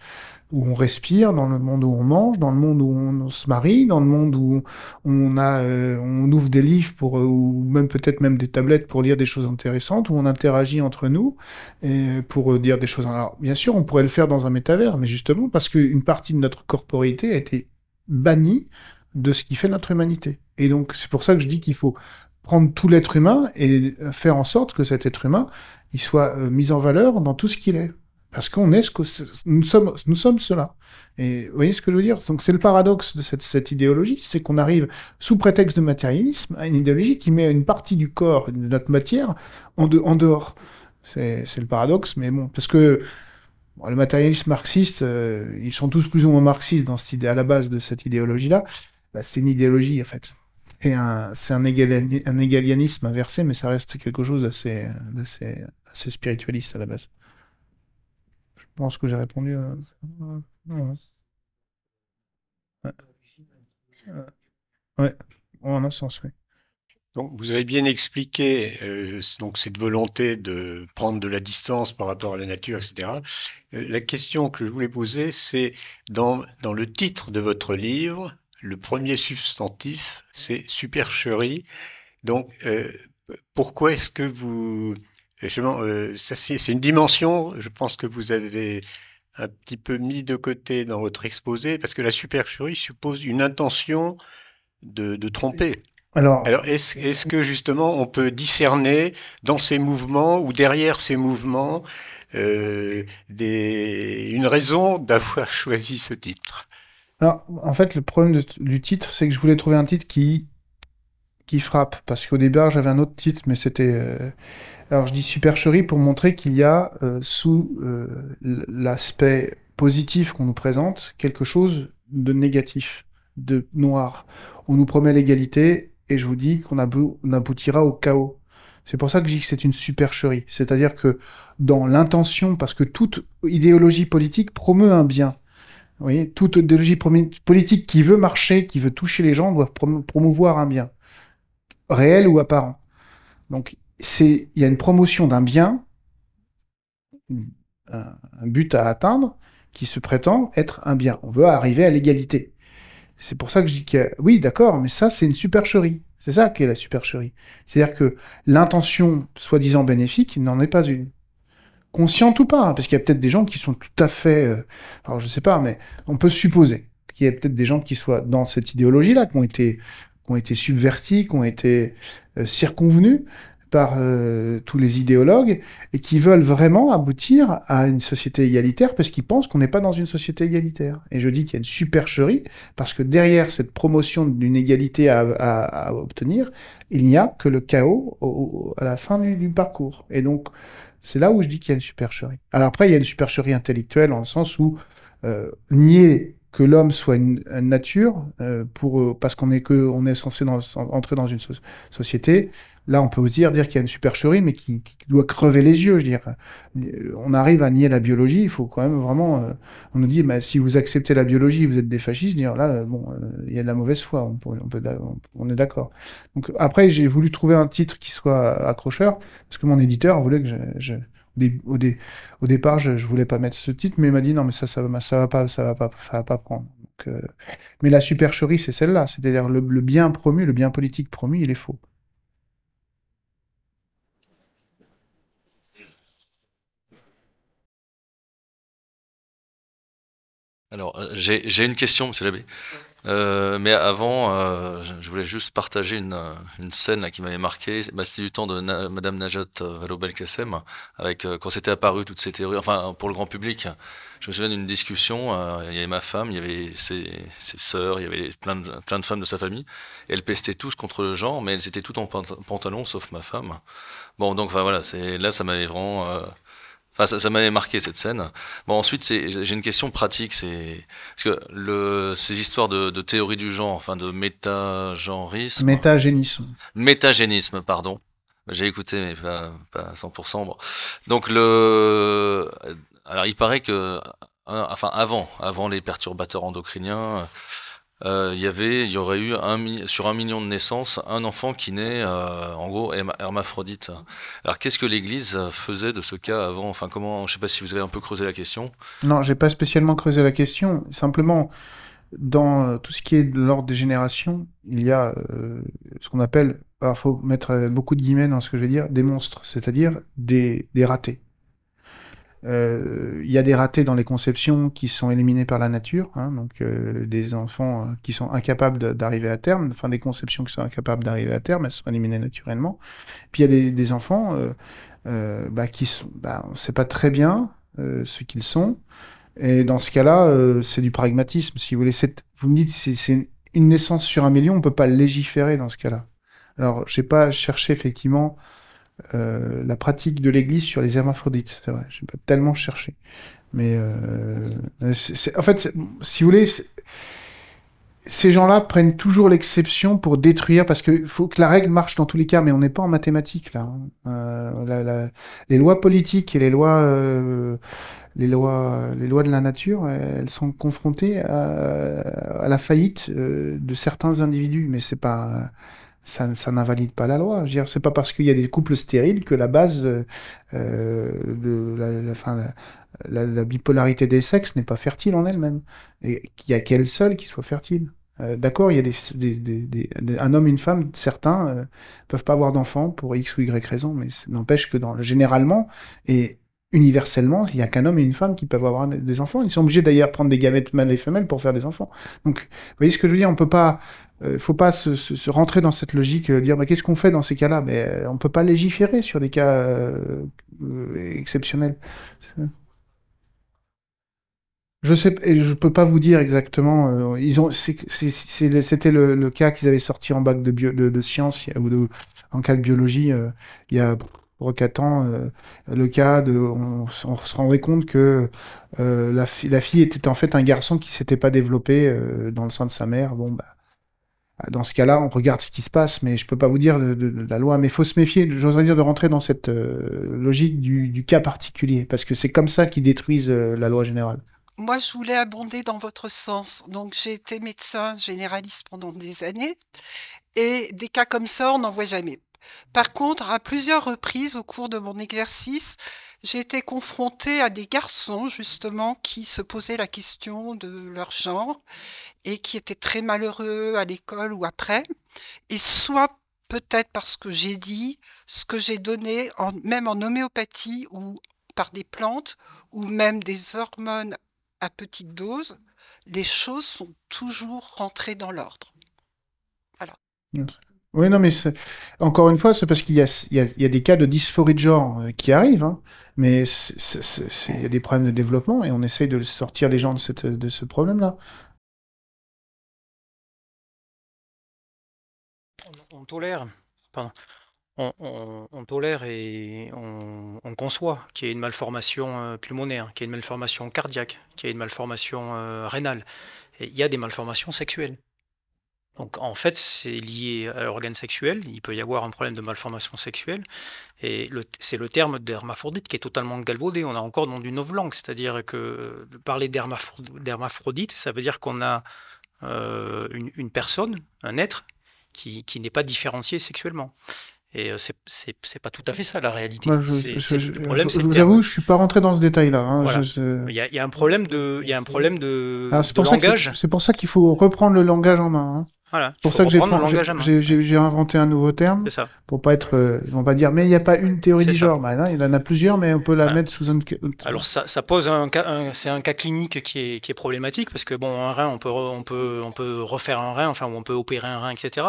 où on respire, dans le monde où on mange, dans le monde où on se marie, dans le monde où on a, euh, on ouvre des livres pour, euh, ou même peut-être même des tablettes pour lire des choses intéressantes, où on interagit entre nous et euh, pour dire des choses. Alors, bien sûr, on pourrait le faire dans un métavers, mais justement parce qu'une partie de notre corporité a été bannie de ce qui fait notre humanité. Et donc, c'est pour ça que je dis qu'il faut prendre tout l'être humain et faire en sorte que cet être humain, il soit mis en valeur dans tout ce qu'il est. Parce qu'on est ce que nous sommes, nous sommes cela. Et vous voyez ce que je veux dire Donc c'est le paradoxe de cette, idéologie, c'est qu'on arrive sous prétexte de matérialisme à une idéologie qui met une partie du corps, de notre matière, en, en dehors. C'est le paradoxe, mais bon, parce que le matérialisme marxiste, euh, ils sont tous plus ou moins marxistes dans cette idée, à la base de cette idéologie-là. Bah, c'est une idéologie en fait. Et c'est un, égalianisme inversé, mais ça reste quelque chose d'assez assez spiritualiste à la base ce que j'ai répondu. Euh... ouais. en sens, oui. Donc, vous avez bien expliqué euh, donc cette volonté de prendre de la distance par rapport à la nature, etc. Euh, la question que je voulais poser, c'est dans, dans, le titre de votre livre, le premier substantif, c'est supercherie. Donc, euh, pourquoi est-ce que vous Justement, euh, c'est une dimension, je pense que vous avez un petit peu mis de côté dans votre exposé, parce que la supercherie suppose une intention de, tromper. Alors, Alors est-ce que justement on peut discerner dans ces mouvements ou derrière ces mouvements euh, une raison d'avoir choisi ce titre Alors, en fait, le problème du titre, c'est que je voulais trouver un titre qui qui frappe. Parce qu'au départ, j'avais un autre titre, mais c'était. Euh, alors, je dis supercherie pour montrer qu'il y a, euh, sous euh, l'aspect positif qu'on nous présente, quelque chose de négatif, de noir. On nous promet l'égalité, et je vous dis qu'on aboutira au chaos. C'est pour ça que je dis que c'est une supercherie. C'est-à-dire que dans l'intention, parce que toute idéologie politique promeut un bien. voyez, toute idéologie politique qui veut marcher, qui veut toucher les gens, doit promouvoir un bien réel ou apparent. Donc, c'est, il y a une promotion d'un bien, un, but à atteindre, qui se prétend être un bien. On veut arriver à l'égalité. C'est pour ça que je dis que oui, d'accord, mais ça, c'est une supercherie. C'est ça qu'est la supercherie. C'est-à-dire que l'intention soi-disant bénéfique n'en est pas une. Consciente ou pas, hein, parce qu'il y a peut-être des gens qui sont tout à fait... Euh, alors je sais pas, mais on peut supposer qu'il y a peut-être des gens qui soient dans cette idéologie-là, qui ont été qui ont été subvertis, qui ont été euh, circonvenus par euh, tous les idéologues et qui veulent vraiment aboutir à une société égalitaire parce qu'ils pensent qu'on n'est pas dans une société égalitaire. Et je dis qu'il y a une supercherie parce que derrière cette promotion d'une égalité à, à, obtenir, il n'y a que le chaos à la fin du, parcours. Et donc, c'est là où je dis qu'il y a une supercherie. Alors après, il y a une supercherie intellectuelle en le sens où euh, nier que l'homme soit une, nature, euh, pour, euh, parce qu'on est, que, on est censé dans, entrer dans une société. Là, on peut aussi dire, qu'il y a une supercherie, mais qui, doit crever les yeux. Je dire, euh, on arrive à nier la biologie. Il faut quand même vraiment. on nous dit, bah, si vous acceptez la biologie, vous êtes des fascistes. Dire là, bon, il y a de la mauvaise foi. On, on, peut, on est d'accord. Donc après, j'ai voulu trouver un titre qui soit accrocheur, parce que mon éditeur voulait que je au, départ, je, je, voulais pas mettre ce titre, mais il m'a dit non, mais ça, ça, ça va pas, ça va pas, ça va pas prendre. Donc, euh, Mais la supercherie, c'est celle-là, c'est-à-dire le, bien promu, le bien politique promu, il est faux. Alors, euh, j'ai une question, monsieur l'abbé. Euh, mais avant, euh, je voulais juste partager une, euh, une scène qui m'avait marqué. Bah, c'était du temps de Mme Madame Najat Vallaud-Belkacem, avec quand c'était apparu toutes ces théories, enfin pour le grand public. Je me souviens d'une discussion. il y avait ma femme, il y avait ses, sœurs, il y avait plein de, plein de femmes de sa famille. elles pestaient tous contre le genre, mais elles étaient toutes en pantalon, sauf ma femme. Bon, donc voilà, c'est là, ça m'avait vraiment Enfin, ça, ça m'avait marqué cette scène. Bon, ensuite, j'ai une question pratique. C'est parce que le, ces histoires de, théorie du genre, enfin de méta-genrisme. Métagénisme. Métagénisme, pardon. J'ai écouté, mais pas, à 100%. Donc le, alors il paraît que, enfin avant, avant les perturbateurs endocriniens, euh, il y avait, il y aurait eu sur un million de naissances un enfant qui naît euh, en gros hermaphrodite. Alors qu'est-ce que l'Église faisait de ce cas avant Enfin comment Je ne sais pas si vous avez un peu creusé la question. Non, j'ai pas spécialement creusé la question. Simplement, dans euh, tout ce qui est de l'ordre des générations, il y a ce qu'on appelle, il faut mettre beaucoup de guillemets dans ce que je vais dire, des monstres, c'est-à-dire des ratés. Euh, il y a des ratés dans les conceptions qui sont éliminés par la nature, hein, donc euh, des enfants euh, qui sont incapables d'arriver à terme, enfin des conceptions qui sont incapables d'arriver à terme, elles sont éliminées naturellement. Puis il y a des, des enfants bah, qui sont, bah, on ne sait pas très bien ce qu'ils sont. Et dans ce cas-là, c'est du pragmatisme. Si vous voulez, vous me dites, c'est une naissance sur un million, on peut pas légiférer dans ce cas-là. Alors, j'ai pas cherché effectivement euh, la pratique de l'Église sur les hermaphrodites. C'est vrai, n'ai pas tellement cherché. Mais euh, en fait, si vous voulez, ces gens-là prennent toujours l'exception pour détruire, parce qu'il faut que la règle marche dans tous les cas, mais on n'est pas en mathématiques là. Hein. Euh, les lois politiques et les lois, euh, les lois, les lois de la nature, elles sont confrontées à, à la faillite de certains individus, mais c'est pas ça, n'invalide pas la loi. C'est pas parce qu'il y a des couples stériles que la base euh, euh de la, la, la, bipolarité des sexes n'est pas fertile en elle-même. Et qu'il y a qu'elle seule qui soit fertile. Euh, d'accord, il y a des, des, des, un homme, une femme, certains euh, peuvent pas avoir d'enfants pour x ou y raison, mais n'empêche que dans, généralement, et universellement, il n'y a qu'un homme et une femme qui peuvent avoir des enfants. Ils sont obligés d'ailleurs de prendre des gamètes mâles et femelles pour faire des enfants. Donc, vous voyez ce que je veux dire On peut pas, euh, faut pas se, rentrer dans cette logique, de euh, dire mais qu'est-ce qu'on fait dans ces cas-là Mais on euh, on peut pas légiférer sur des cas exceptionnels. Je sais, je peux pas vous dire exactement. ils ont, c'était le, cas qu'ils avaient sorti en bac de, bio, de, sciences ou en cas de biologie. Il y a recatant euh, le cas de, on, se rendrait compte que euh, la, fille était en fait un garçon qui s'était pas développé euh, dans le sein de sa mère. Bon, bah, bah, dans ce cas-là, on regarde ce qui se passe, mais je peux pas vous dire de, la loi. Mais faut se méfier, j'oserais dire, de rentrer dans cette logique du, du, cas particulier, parce que c'est comme ça qu'ils détruisent la loi générale. Moi, je voulais abonder dans votre sens. Donc, j'ai été médecin généraliste pendant des années, et des cas comme ça, on n'en voit jamais. Par contre, à plusieurs reprises au cours de mon exercice, j'ai été confrontée à des garçons justement qui se posaient la question de leur genre et qui étaient très malheureux à l'école ou après, et soit peut-être parce que j'ai dit ce que j'ai donné, même en homéopathie ou par des plantes ou même des hormones à petite dose, les choses sont toujours rentrées dans l'ordre. Voilà. Merci. Oui, non, mais encore une fois, c'est parce qu'il y, a, des cas de dysphorie de genre euh, qui arrivent, hein. mais il y a des problèmes de développement et on essaye de sortir les gens de, ce problème-là. On, tolère, on, tolère et on, conçoit qu'il y ait une malformation euh, pulmonaire, qu'il y ait une malformation cardiaque, qu'il y ait une malformation euh, rénale. il y a des malformations sexuelles. Donc en fait, c'est lié à l'organe sexuel. Il peut y avoir un problème de malformation sexuelle. Et c'est le terme d'hermaphrodite qui est totalement galvaudé. On a encore dans du novlangue, c'est-à-dire que euh, parler d'hermaphrodite, ça veut dire qu'on a euh, une, personne, un être, qui, n'est pas différencié sexuellement. Et euh, c'est pas tout à fait ça la réalité. Bah, je, le je vous avoue, je suis pas rentré dans ce détail-là. Hein. Il, y a un problème de, il a un problème de, ah, langage. C'est pour ça qu'il faut reprendre le langage en main. Hein. Voilà, pour ça que j'ai, j'ai, inventé un nouveau terme. ça. Pour pas être, euh, On va dire, mais il n'y a pas une théorie du genre. il y en a plusieurs, mais on peut la ah. mettre sous un. Alors ça, ça pose un, cas, c'est un cas clinique qui est, problématique parce que bon, un rein, on peut, on peut, on peut refaire un rein, enfin, on peut opérer un rein, etc.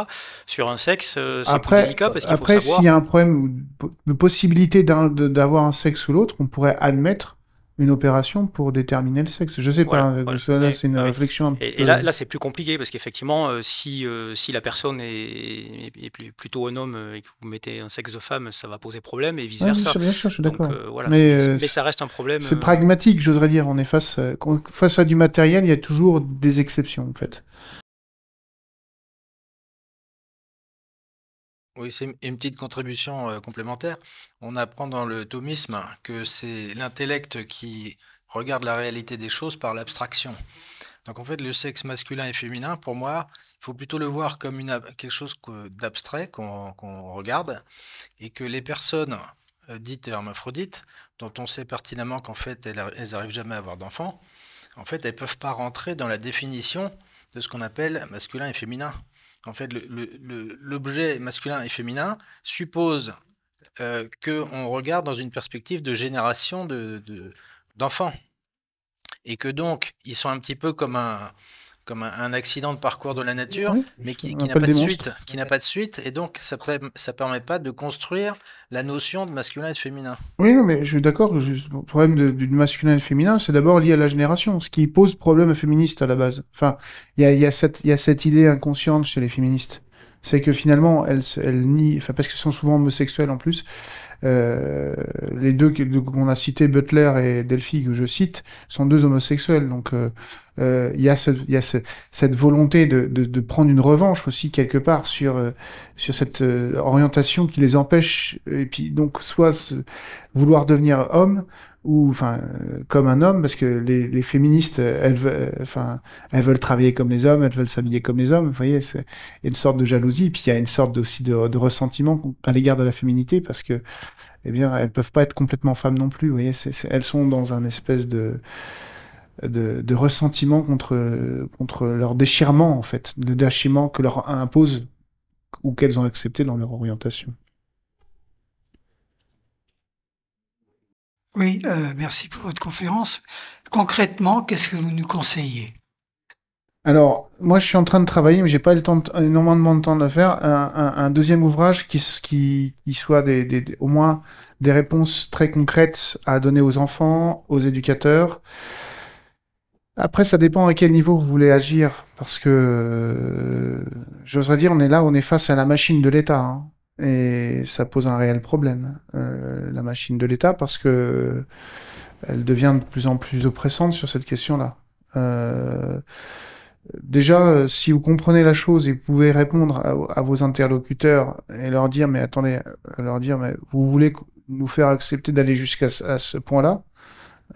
Sur un sexe, c'est euh, après, délicat après, s'il y a un problème, de possibilité d'avoir un sexe ou l'autre, on pourrait admettre une opération pour déterminer le sexe. Je sais pas, c'est une réflexion. Un et, peu... et, là, là c'est plus compliqué parce qu'effectivement, euh, si, euh, si la personne est, plutôt un homme euh, et que vous mettez un sexe de femme, ça va poser problème et vice versa. bien sûr, je suis d'accord. mais, mais, ça reste un problème. C'est pragmatique, j'oserais dire. On est face, face à du matériel, il y a toujours des exceptions en fait. Oui, c'est une petite contribution euh, complémentaire. On apprend dans le thomisme que c'est l'intellect qui regarde la réalité des choses par l'abstraction. Donc en fait, le sexe masculin et féminin, pour moi, il faut plutôt le voir comme une, quelque chose d'abstrait qu'on regarde et que les personnes euh, dites hermaphrodites, dont on sait pertinemment qu'en fait elles n'arrivent jamais à avoir d'enfants, en fait elles ne peuvent pas rentrer dans la définition de ce qu'on appelle masculin et féminin en fait, l'objet masculin et féminin suppose euh, qu'on regarde dans une perspective de génération d'enfants. De, et que donc, ils sont un petit peu comme un, comme un, accident de parcours de la nature, mais qui, n'a pas de suite, qui n'a pas de suite, et donc ça ça permet pas de construire la notion de masculin et de féminin. Oui, mais je suis d'accord. Le problème du masculin et féminin, c'est d'abord lié à la génération, ce qui pose problème féministes à la base. Enfin, il y a, cette idée inconsciente chez les féministes, c'est que finalement elles, elles nient, enfin parce qu'elles sont souvent homosexuelles en plus, euh, les deux qu'on a cités, Butler et Delphi, que je cite, sont deux homosexuels. Donc euh, euh, il y a, cette volonté de, prendre une revanche aussi quelque part sur sur cette orientation qui les empêche et puis donc soit vouloir devenir homme ou enfin euh, comme un homme parce que les, féministes euh, elles veulent euh, enfin elles veulent travailler comme les hommes elles veulent s'habiller comme les hommes vous voyez c'est une sorte de jalousie puis il y a une sorte aussi de, ressentiment à l'égard de la féminité parce que eh bien elles peuvent pas être complètement femmes non plus vous voyez elles sont dans un espèce de, de de, ressentiment contre contre leur déchirement en fait le déchirement que leur impose ou qu'elles ont accepté dans leur orientation Oui, euh, merci pour votre conférence. Concrètement, qu'est-ce que vous nous conseillez alors, moi, je suis en train de travailler, mais j'ai pas le temps, énormément de temps de faire. Un, deuxième ouvrage qui, qui, soit des, au moins des réponses très concrètes à donner aux enfants, aux éducateurs. Après, ça dépend à quel niveau vous voulez agir, parce que euh, j'oserais dire, on est là, on est face à la machine de l'État. Hein. Et ça pose un réel problème, euh, la machine de l'État, parce que elle devient de plus en plus oppressante sur cette question-là. Euh, déjà, euh, si vous comprenez la chose et pouvez répondre à, vos interlocuteurs et leur dire, mais attendez, leur dire, mais vous voulez nous faire accepter d'aller jusqu'à ce point-là,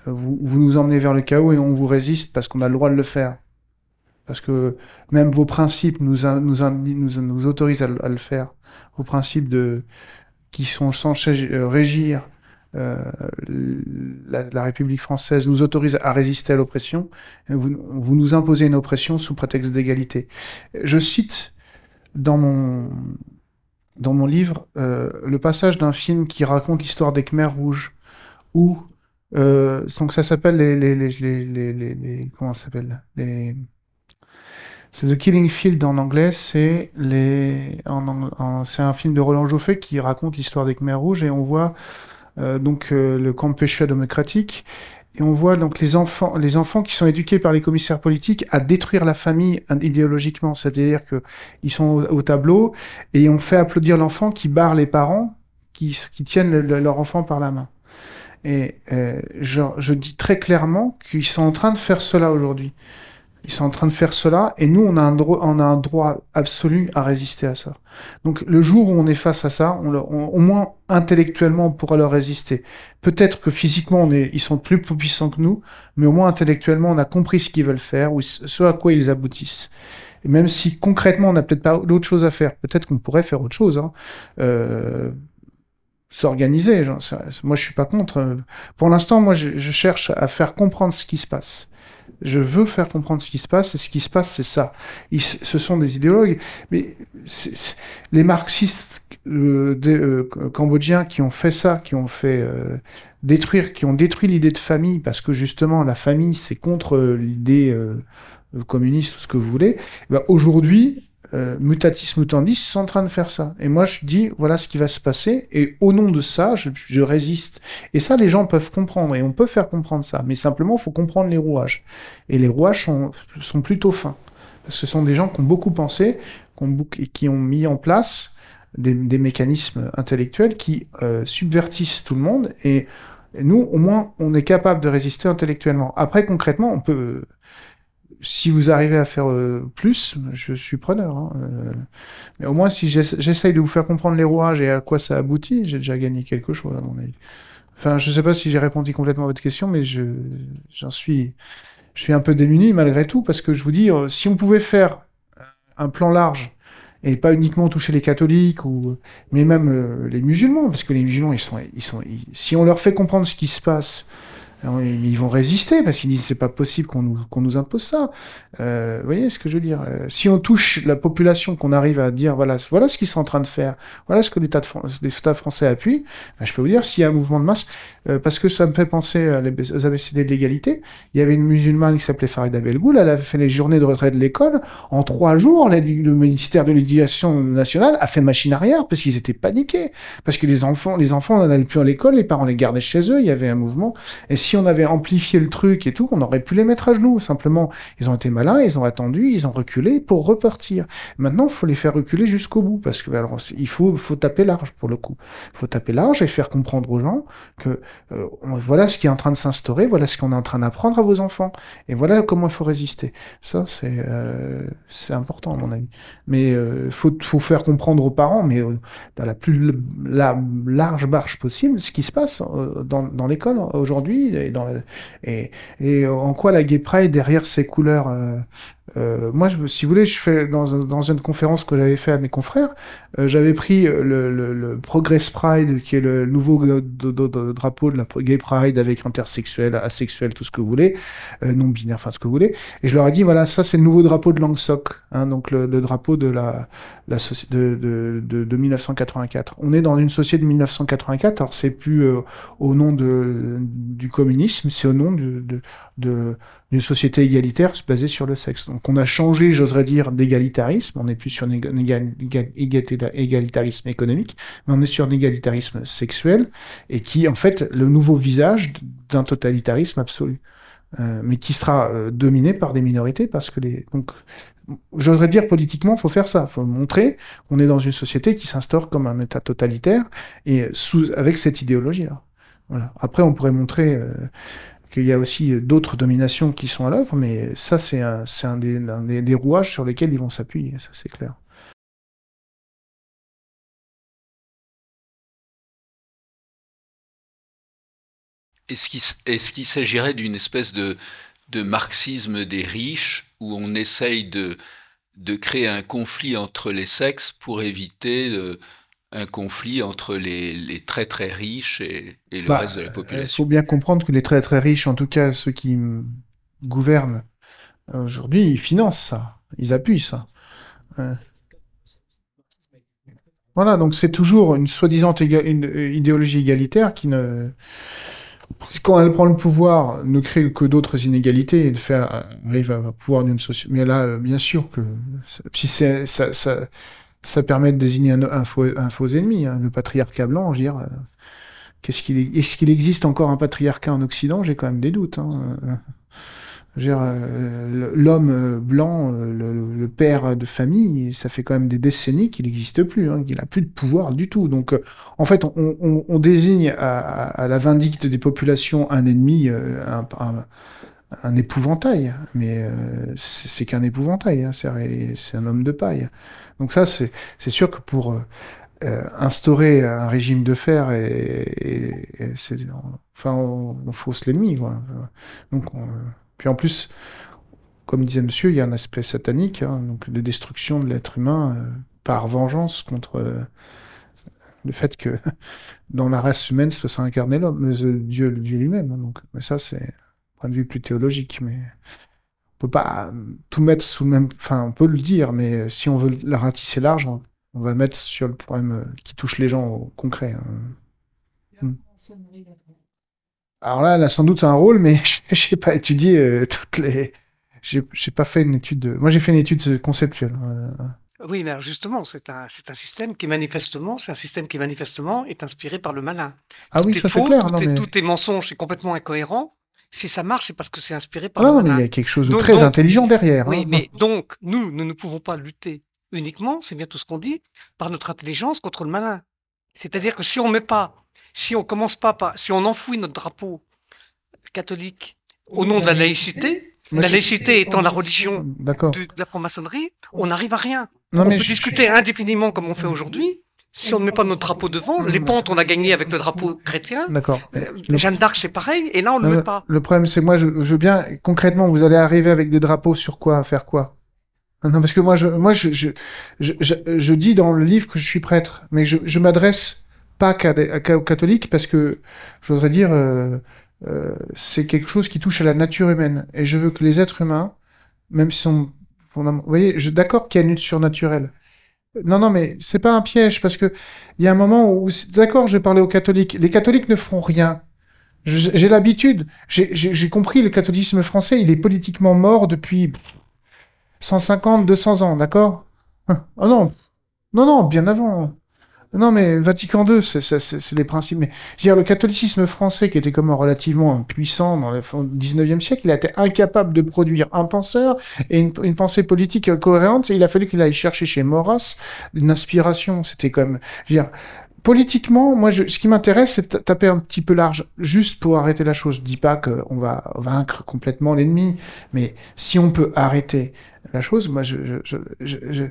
vous nous emmenez vers le chaos et on vous résiste parce qu'on a le droit de le faire. Parce que même vos principes nous, autorisent à, le faire. Vos principes qui sont censés euh, régir euh, la, République française nous autorisent à résister à l'oppression, vous, nous imposez une oppression sous prétexte d'égalité. Je cite dans mon, livre euh, le passage d'un film qui raconte l'histoire des Khmers rouges, où, euh, que ça s'appelle les, Comment ça s'appelle Les c'est The Killing Field en anglais, c'est les... en, c'est un film de Roland Joffé qui raconte l'histoire des Khmer Rouges et on voit euh, donc euh, le camp péché démocratique et on voit donc les enfants, les enfants qui sont éduqués par les commissaires politiques à détruire la famille idéologiquement, c'est-à-dire que ils sont au, tableau et on fait applaudir l'enfant qui barre les parents qui, tiennent leur enfant par la main. Et euh, je dis très clairement qu'ils sont en train de faire cela aujourd'hui. Ils sont en train de faire cela et nous, on a un, droit, on a un droit absolu à résister à ça. Donc le jour où on est face à ça, on, au moins intellectuellement, on pourra leur résister. Peut-être que physiquement, on est, ils sont plus puissants que nous, mais au moins intellectuellement, on a compris ce qu'ils veulent faire ou ce à quoi ils aboutissent. Et même si concrètement, on n'a peut-être pas d'autre chose à faire, peut-être qu'on pourrait faire autre chose. Hein. Euh, s'organiser. Moi, je suis pas contre. Pour l'instant, moi, je, cherche à faire comprendre ce qui se passe. Je veux faire comprendre ce qui se passe, et ce qui se passe, c'est ça. ce sont des idéologues, mais les marxistes euh, euh, cambodgiens qui ont fait ça, qui ont fait euh, détruire, qui ont détruit l'idée de famille, parce que justement, la famille, c'est contre l'idée communiste ou ce que vous voulez. Eh ben, aujourd'hui, euh, mutatis mutandis sont en train de faire ça. Et moi, je dis, voilà ce qui va se passer, et au nom de ça, je, résiste. Et ça, les gens peuvent comprendre, et on peut faire comprendre ça, mais simplement, il faut comprendre les rouages. Et les rouages sont, plutôt fins, parce que ce sont des gens qui ont beaucoup pensé, qui ont, qui ont mis en place des, mécanismes intellectuels qui euh, subvertissent tout le monde, et nous, au moins, on est capable de résister intellectuellement. Après, concrètement, on peut si vous arrivez à faire euh, plus, je suis preneur. Hein, euh, mais au moins, si j'essaye de vous faire comprendre les rouages et à quoi ça aboutit, j'ai déjà gagné quelque chose, à mon Enfin, je ne sais pas si j'ai répondu complètement à votre question, mais je, j'en suis, je suis un peu démuni malgré tout, parce que je vous dis, euh, si on pouvait faire un plan large et pas uniquement toucher les catholiques ou, mais même les musulmans, parce que les musulmans, ils sont, ils sont, si on leur fait comprendre ce qui se passe, ils vont résister parce qu'ils disent c'est pas possible qu'on nous, qu'on nous impose ça. Euh, vous voyez ce que je veux dire euh, Si on touche la population, qu'on arrive à dire voilà, voilà ce qu'ils sont en train de faire, voilà ce que l'État de, français appuie, ben, je peux vous dire s'il y a un mouvement de masse, euh, parce que ça me fait penser à aux ABCD de l'égalité. Il y avait une musulmane qui s'appelait Farida Belghoul, elle avait fait les journées de retrait de l'école. En trois jours, le ministère de l'Éducation nationale a fait machine arrière parce qu'ils étaient paniqués, parce que les enfants, les enfants n'allaient plus à l'école, les parents les gardaient chez eux. Il y avait un mouvement. Et si on avait amplifié le truc et tout, on aurait pu les mettre à genoux. Simplement, ils ont été malins, ils ont attendu, ils ont reculé pour repartir. Maintenant, faut les faire reculer jusqu'au bout parce que alors, il faut, faut taper large pour le coup. Faut taper large et faire comprendre aux gens que euh, voilà ce qui est en train de s'instaurer, voilà ce qu'on est en train d'apprendre à vos enfants et voilà comment il faut résister. Ça, c'est euh, c'est important à mon avis. Mais euh, faut faut faire comprendre aux parents, mais euh, dans la plus la large barge possible, ce qui se passe dans, dans l'école aujourd'hui et et, en quoi la Gay derrière ces couleurs euh, euh, moi, je, si vous voulez, je fais dans, dans une conférence que j'avais fait à mes confrères, euh, j'avais pris euh, le, le, le, Progress Pride, qui est le nouveau drapeau de la Gay Pride avec intersexuel, asexuel, tout ce que vous voulez, euh, non binaire, enfin ce que vous voulez, et je leur ai dit voilà, ça c'est le nouveau drapeau de Langsoc, hein, donc le, le, drapeau de la, la de, de, 1984. On est dans une société de 1984, alors c'est plus au nom de, du communisme, c'est au nom de, de d'une société égalitaire basée sur le sexe. Donc on a changé, j'oserais dire, d'égalitarisme, on n'est plus sur un égalitarisme économique, mais on est sur un égalitarisme sexuel, et qui en fait le nouveau visage d'un totalitarisme absolu. Euh, mais qui sera euh, dominé par des minorités parce que les donc j'oserais dire politiquement faut faire ça faut montrer qu'on est dans une société qui s'instaure comme un état totalitaire et sous avec cette idéologie là voilà après on pourrait montrer euh, qu'il y a aussi euh, d'autres dominations qui sont à l'œuvre, mais ça, c'est un, des, rouages sur lesquels ils vont s'appuyer, ça c'est clair. Est-ce qu'il s'agirait d'une espèce de, marxisme des riches où on essaye de, créer un conflit entre les sexes pour éviter euh, un conflit entre les, très très riches et, et le bah, reste de la euh, population. Il faut bien comprendre que les très très riches, en tout cas ceux qui euh, gouvernent euh, aujourd'hui, ils financent ça, ils appuient ça. Voilà, donc c'est toujours une soi-disant idéologie égalitaire qui ne... Quand elle prend le pouvoir, ne crée que d'autres inégalités et arrive à pouvoir d'une société. Mais là, bien sûr que si c'est ça ça permet de désigner un, faux, ennemi, hein. le patriarcat blanc, je dire. Euh, qu'est-ce qu'il est-ce qu'il existe encore un patriarcat en Occident J'ai quand même des doutes. Hein. l'homme blanc, le, père de famille, ça fait quand même des décennies qu'il n'existe plus, hein, qu'il n'a plus de pouvoir du tout. Donc, euh, en fait, on, désigne à, la vindicte des populations un ennemi, euh, un, un épouvantail, mais euh, c'est qu'un épouvantail, hein, c'est un homme de paille. Donc ça, c'est sûr que pour euh, euh, instaurer un régime de fer, et, enfin, on, fausse l'ennemi. Donc, puis en plus, comme disait Monsieur, il y a un aspect satanique, hein, donc de destruction de l'être humain par vengeance contre le fait que dans la race humaine, ce soit incarné l'homme, Dieu, Dieu lui-même. donc, mais ça, c'est de vue plus théologique, mais on peut pas euh, tout mettre sous le même. Enfin, on peut le dire, mais euh, si on veut la ratisser large, on, va mettre sur le problème euh, qui touche les gens au concret. Hein. Hmm. Alors là, elle a sans doute un rôle, mais je n'ai pas étudié toutes les. n'ai pas fait une étude. Moi, j'ai fait une étude conceptuelle. Oui, mais justement, c'est un, un système qui manifestement, c'est un système qui manifestement est inspiré par le malin. Ah oui, c'est clair. Tout, est, tout est mensonge, c'est complètement incohérent si ça marche, c'est parce que c'est inspiré par. il y a quelque chose de très intelligent derrière. Oui, hein. mais donc nous, nous ne pouvons pas lutter uniquement, c'est bien tout ce qu'on dit, par notre intelligence contre le malin. C'est-à-dire que si on ne met pas, si on commence pas, par, si on enfouit notre drapeau catholique au nom de la laïcité, la laïcité étant la religion de, la franc-maçonnerie, on n'arrive à rien. on peut discuter indéfiniment comme on fait aujourd'hui, si on ne met pas notre drapeau devant, les pentes, on a gagné avec le drapeau chrétien. D'accord. Euh, Jeanne d'Arc, c'est pareil, et là, on ne le met pas. Le problème, c'est moi, je, je veux bien, concrètement, vous allez arriver avec des drapeaux sur quoi, faire quoi Non, parce que moi, je, moi je, je, je, dis dans le livre que je suis prêtre, mais je, je m'adresse pas qu'à aux catholiques, parce que, j'oserais dire, euh, euh, c'est quelque chose qui touche à la nature humaine. Et je veux que les êtres humains, même si on... Vous voyez, je d'accord qu'il y a une lutte surnaturelle, non, non, mais c'est pas un piège, parce que il y a un moment où, d'accord, je vais aux catholiques. Les catholiques ne feront rien. J'ai l'habitude, j'ai compris, le catholicisme français, il est politiquement mort depuis 150, 200 ans, d'accord oh non, non, non, bien avant. Non, mais Vatican II, c'est les principes. Mais je veux dire, le catholicisme français, qui était comme relativement puissant dans le 19e siècle, il a été incapable de produire un penseur et une, pensée politique cohérente. il a fallu qu'il aille chercher chez Maurras une inspiration. C'était comme, je veux dire, politiquement, moi, je, ce qui m'intéresse, c'est de taper un petit peu large, juste pour arrêter la chose. Je dis pas qu'on va vaincre complètement l'ennemi, mais si on peut arrêter la chose, moi, je, je, je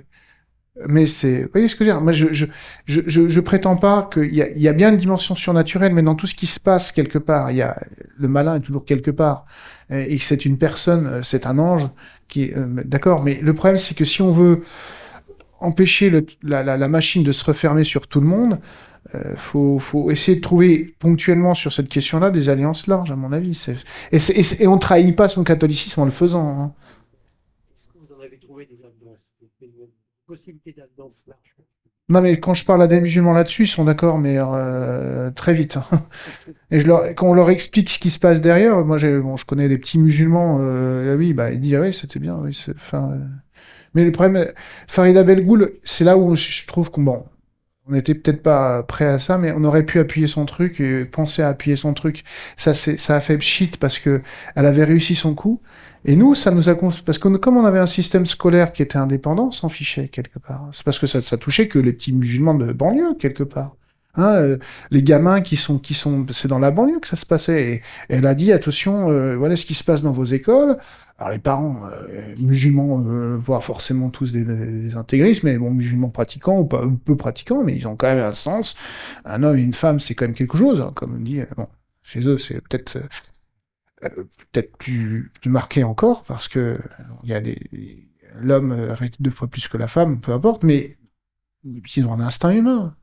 mais c'est, vous voyez ce que je veux dire Moi, je, je, je, je, prétends pas qu'il y a, y a bien une dimension surnaturelle, mais dans tout ce qui se passe quelque part, il y a le malin est toujours quelque part, et c'est une personne, euh, c'est un ange qui, euh, d'accord. Mais le problème, c'est que si on veut empêcher le, la, la, machine de se refermer sur tout le monde, euh, faut, faut essayer de trouver ponctuellement sur cette question-là des alliances larges, à mon avis. Et, et, et, on trahit pas son catholicisme en le faisant. Hein. Non, mais quand je parle à des musulmans là-dessus, ils sont d'accord, mais euh, très vite. Hein. Et je leur, quand on leur explique ce qui se passe derrière, moi, je connais des petits musulmans, euh, oui, bah, ils disent, ah, oui, c'était bien, oui, euh. Mais le problème, Farida Belgoul, c'est là où je trouve qu'on, bon, on n'était peut-être pas prêt à ça, mais on aurait pu appuyer son truc et penser à appuyer son truc. Ça, ça a fait shit parce que elle avait réussi son coup. Et nous, ça nous a parce que comme on avait un système scolaire qui était indépendant, s'en fichait quelque part. C'est parce que ça, ça touchait que les petits musulmans de banlieue quelque part. Hein, euh, les gamins qui sont qui sont c'est dans la banlieue que ça se passait et, elle a dit attention euh, voilà ce qui se passe dans vos écoles alors les parents euh, musulmans voient forcément tous des, intégristes mais bon musulmans pratiquants ou pas peu pratiquants mais ils ont quand même un sens un homme et une femme c'est quand même quelque chose hein, comme on dit bon chez eux c'est peut-être euh, peut-être plus, marqué encore, parce que il y a l'homme arrête euh, deux fois plus que la femme, peu importe, mais ils ont un instinct humain.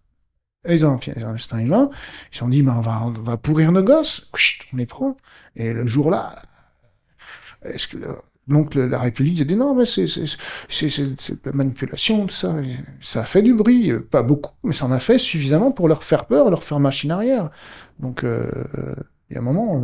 Ils ont, un instinct humain. Ils se dit, ben, on, va, on va pourrir nos gosses. on les prend. Et le jour-là, est-ce que donc la République a dit non, mais c'est de la manipulation, de ça. ça a fait du bruit, euh, pas beaucoup, mais ça en a fait suffisamment pour leur faire peur, leur faire machine arrière. Donc, il y a un moment,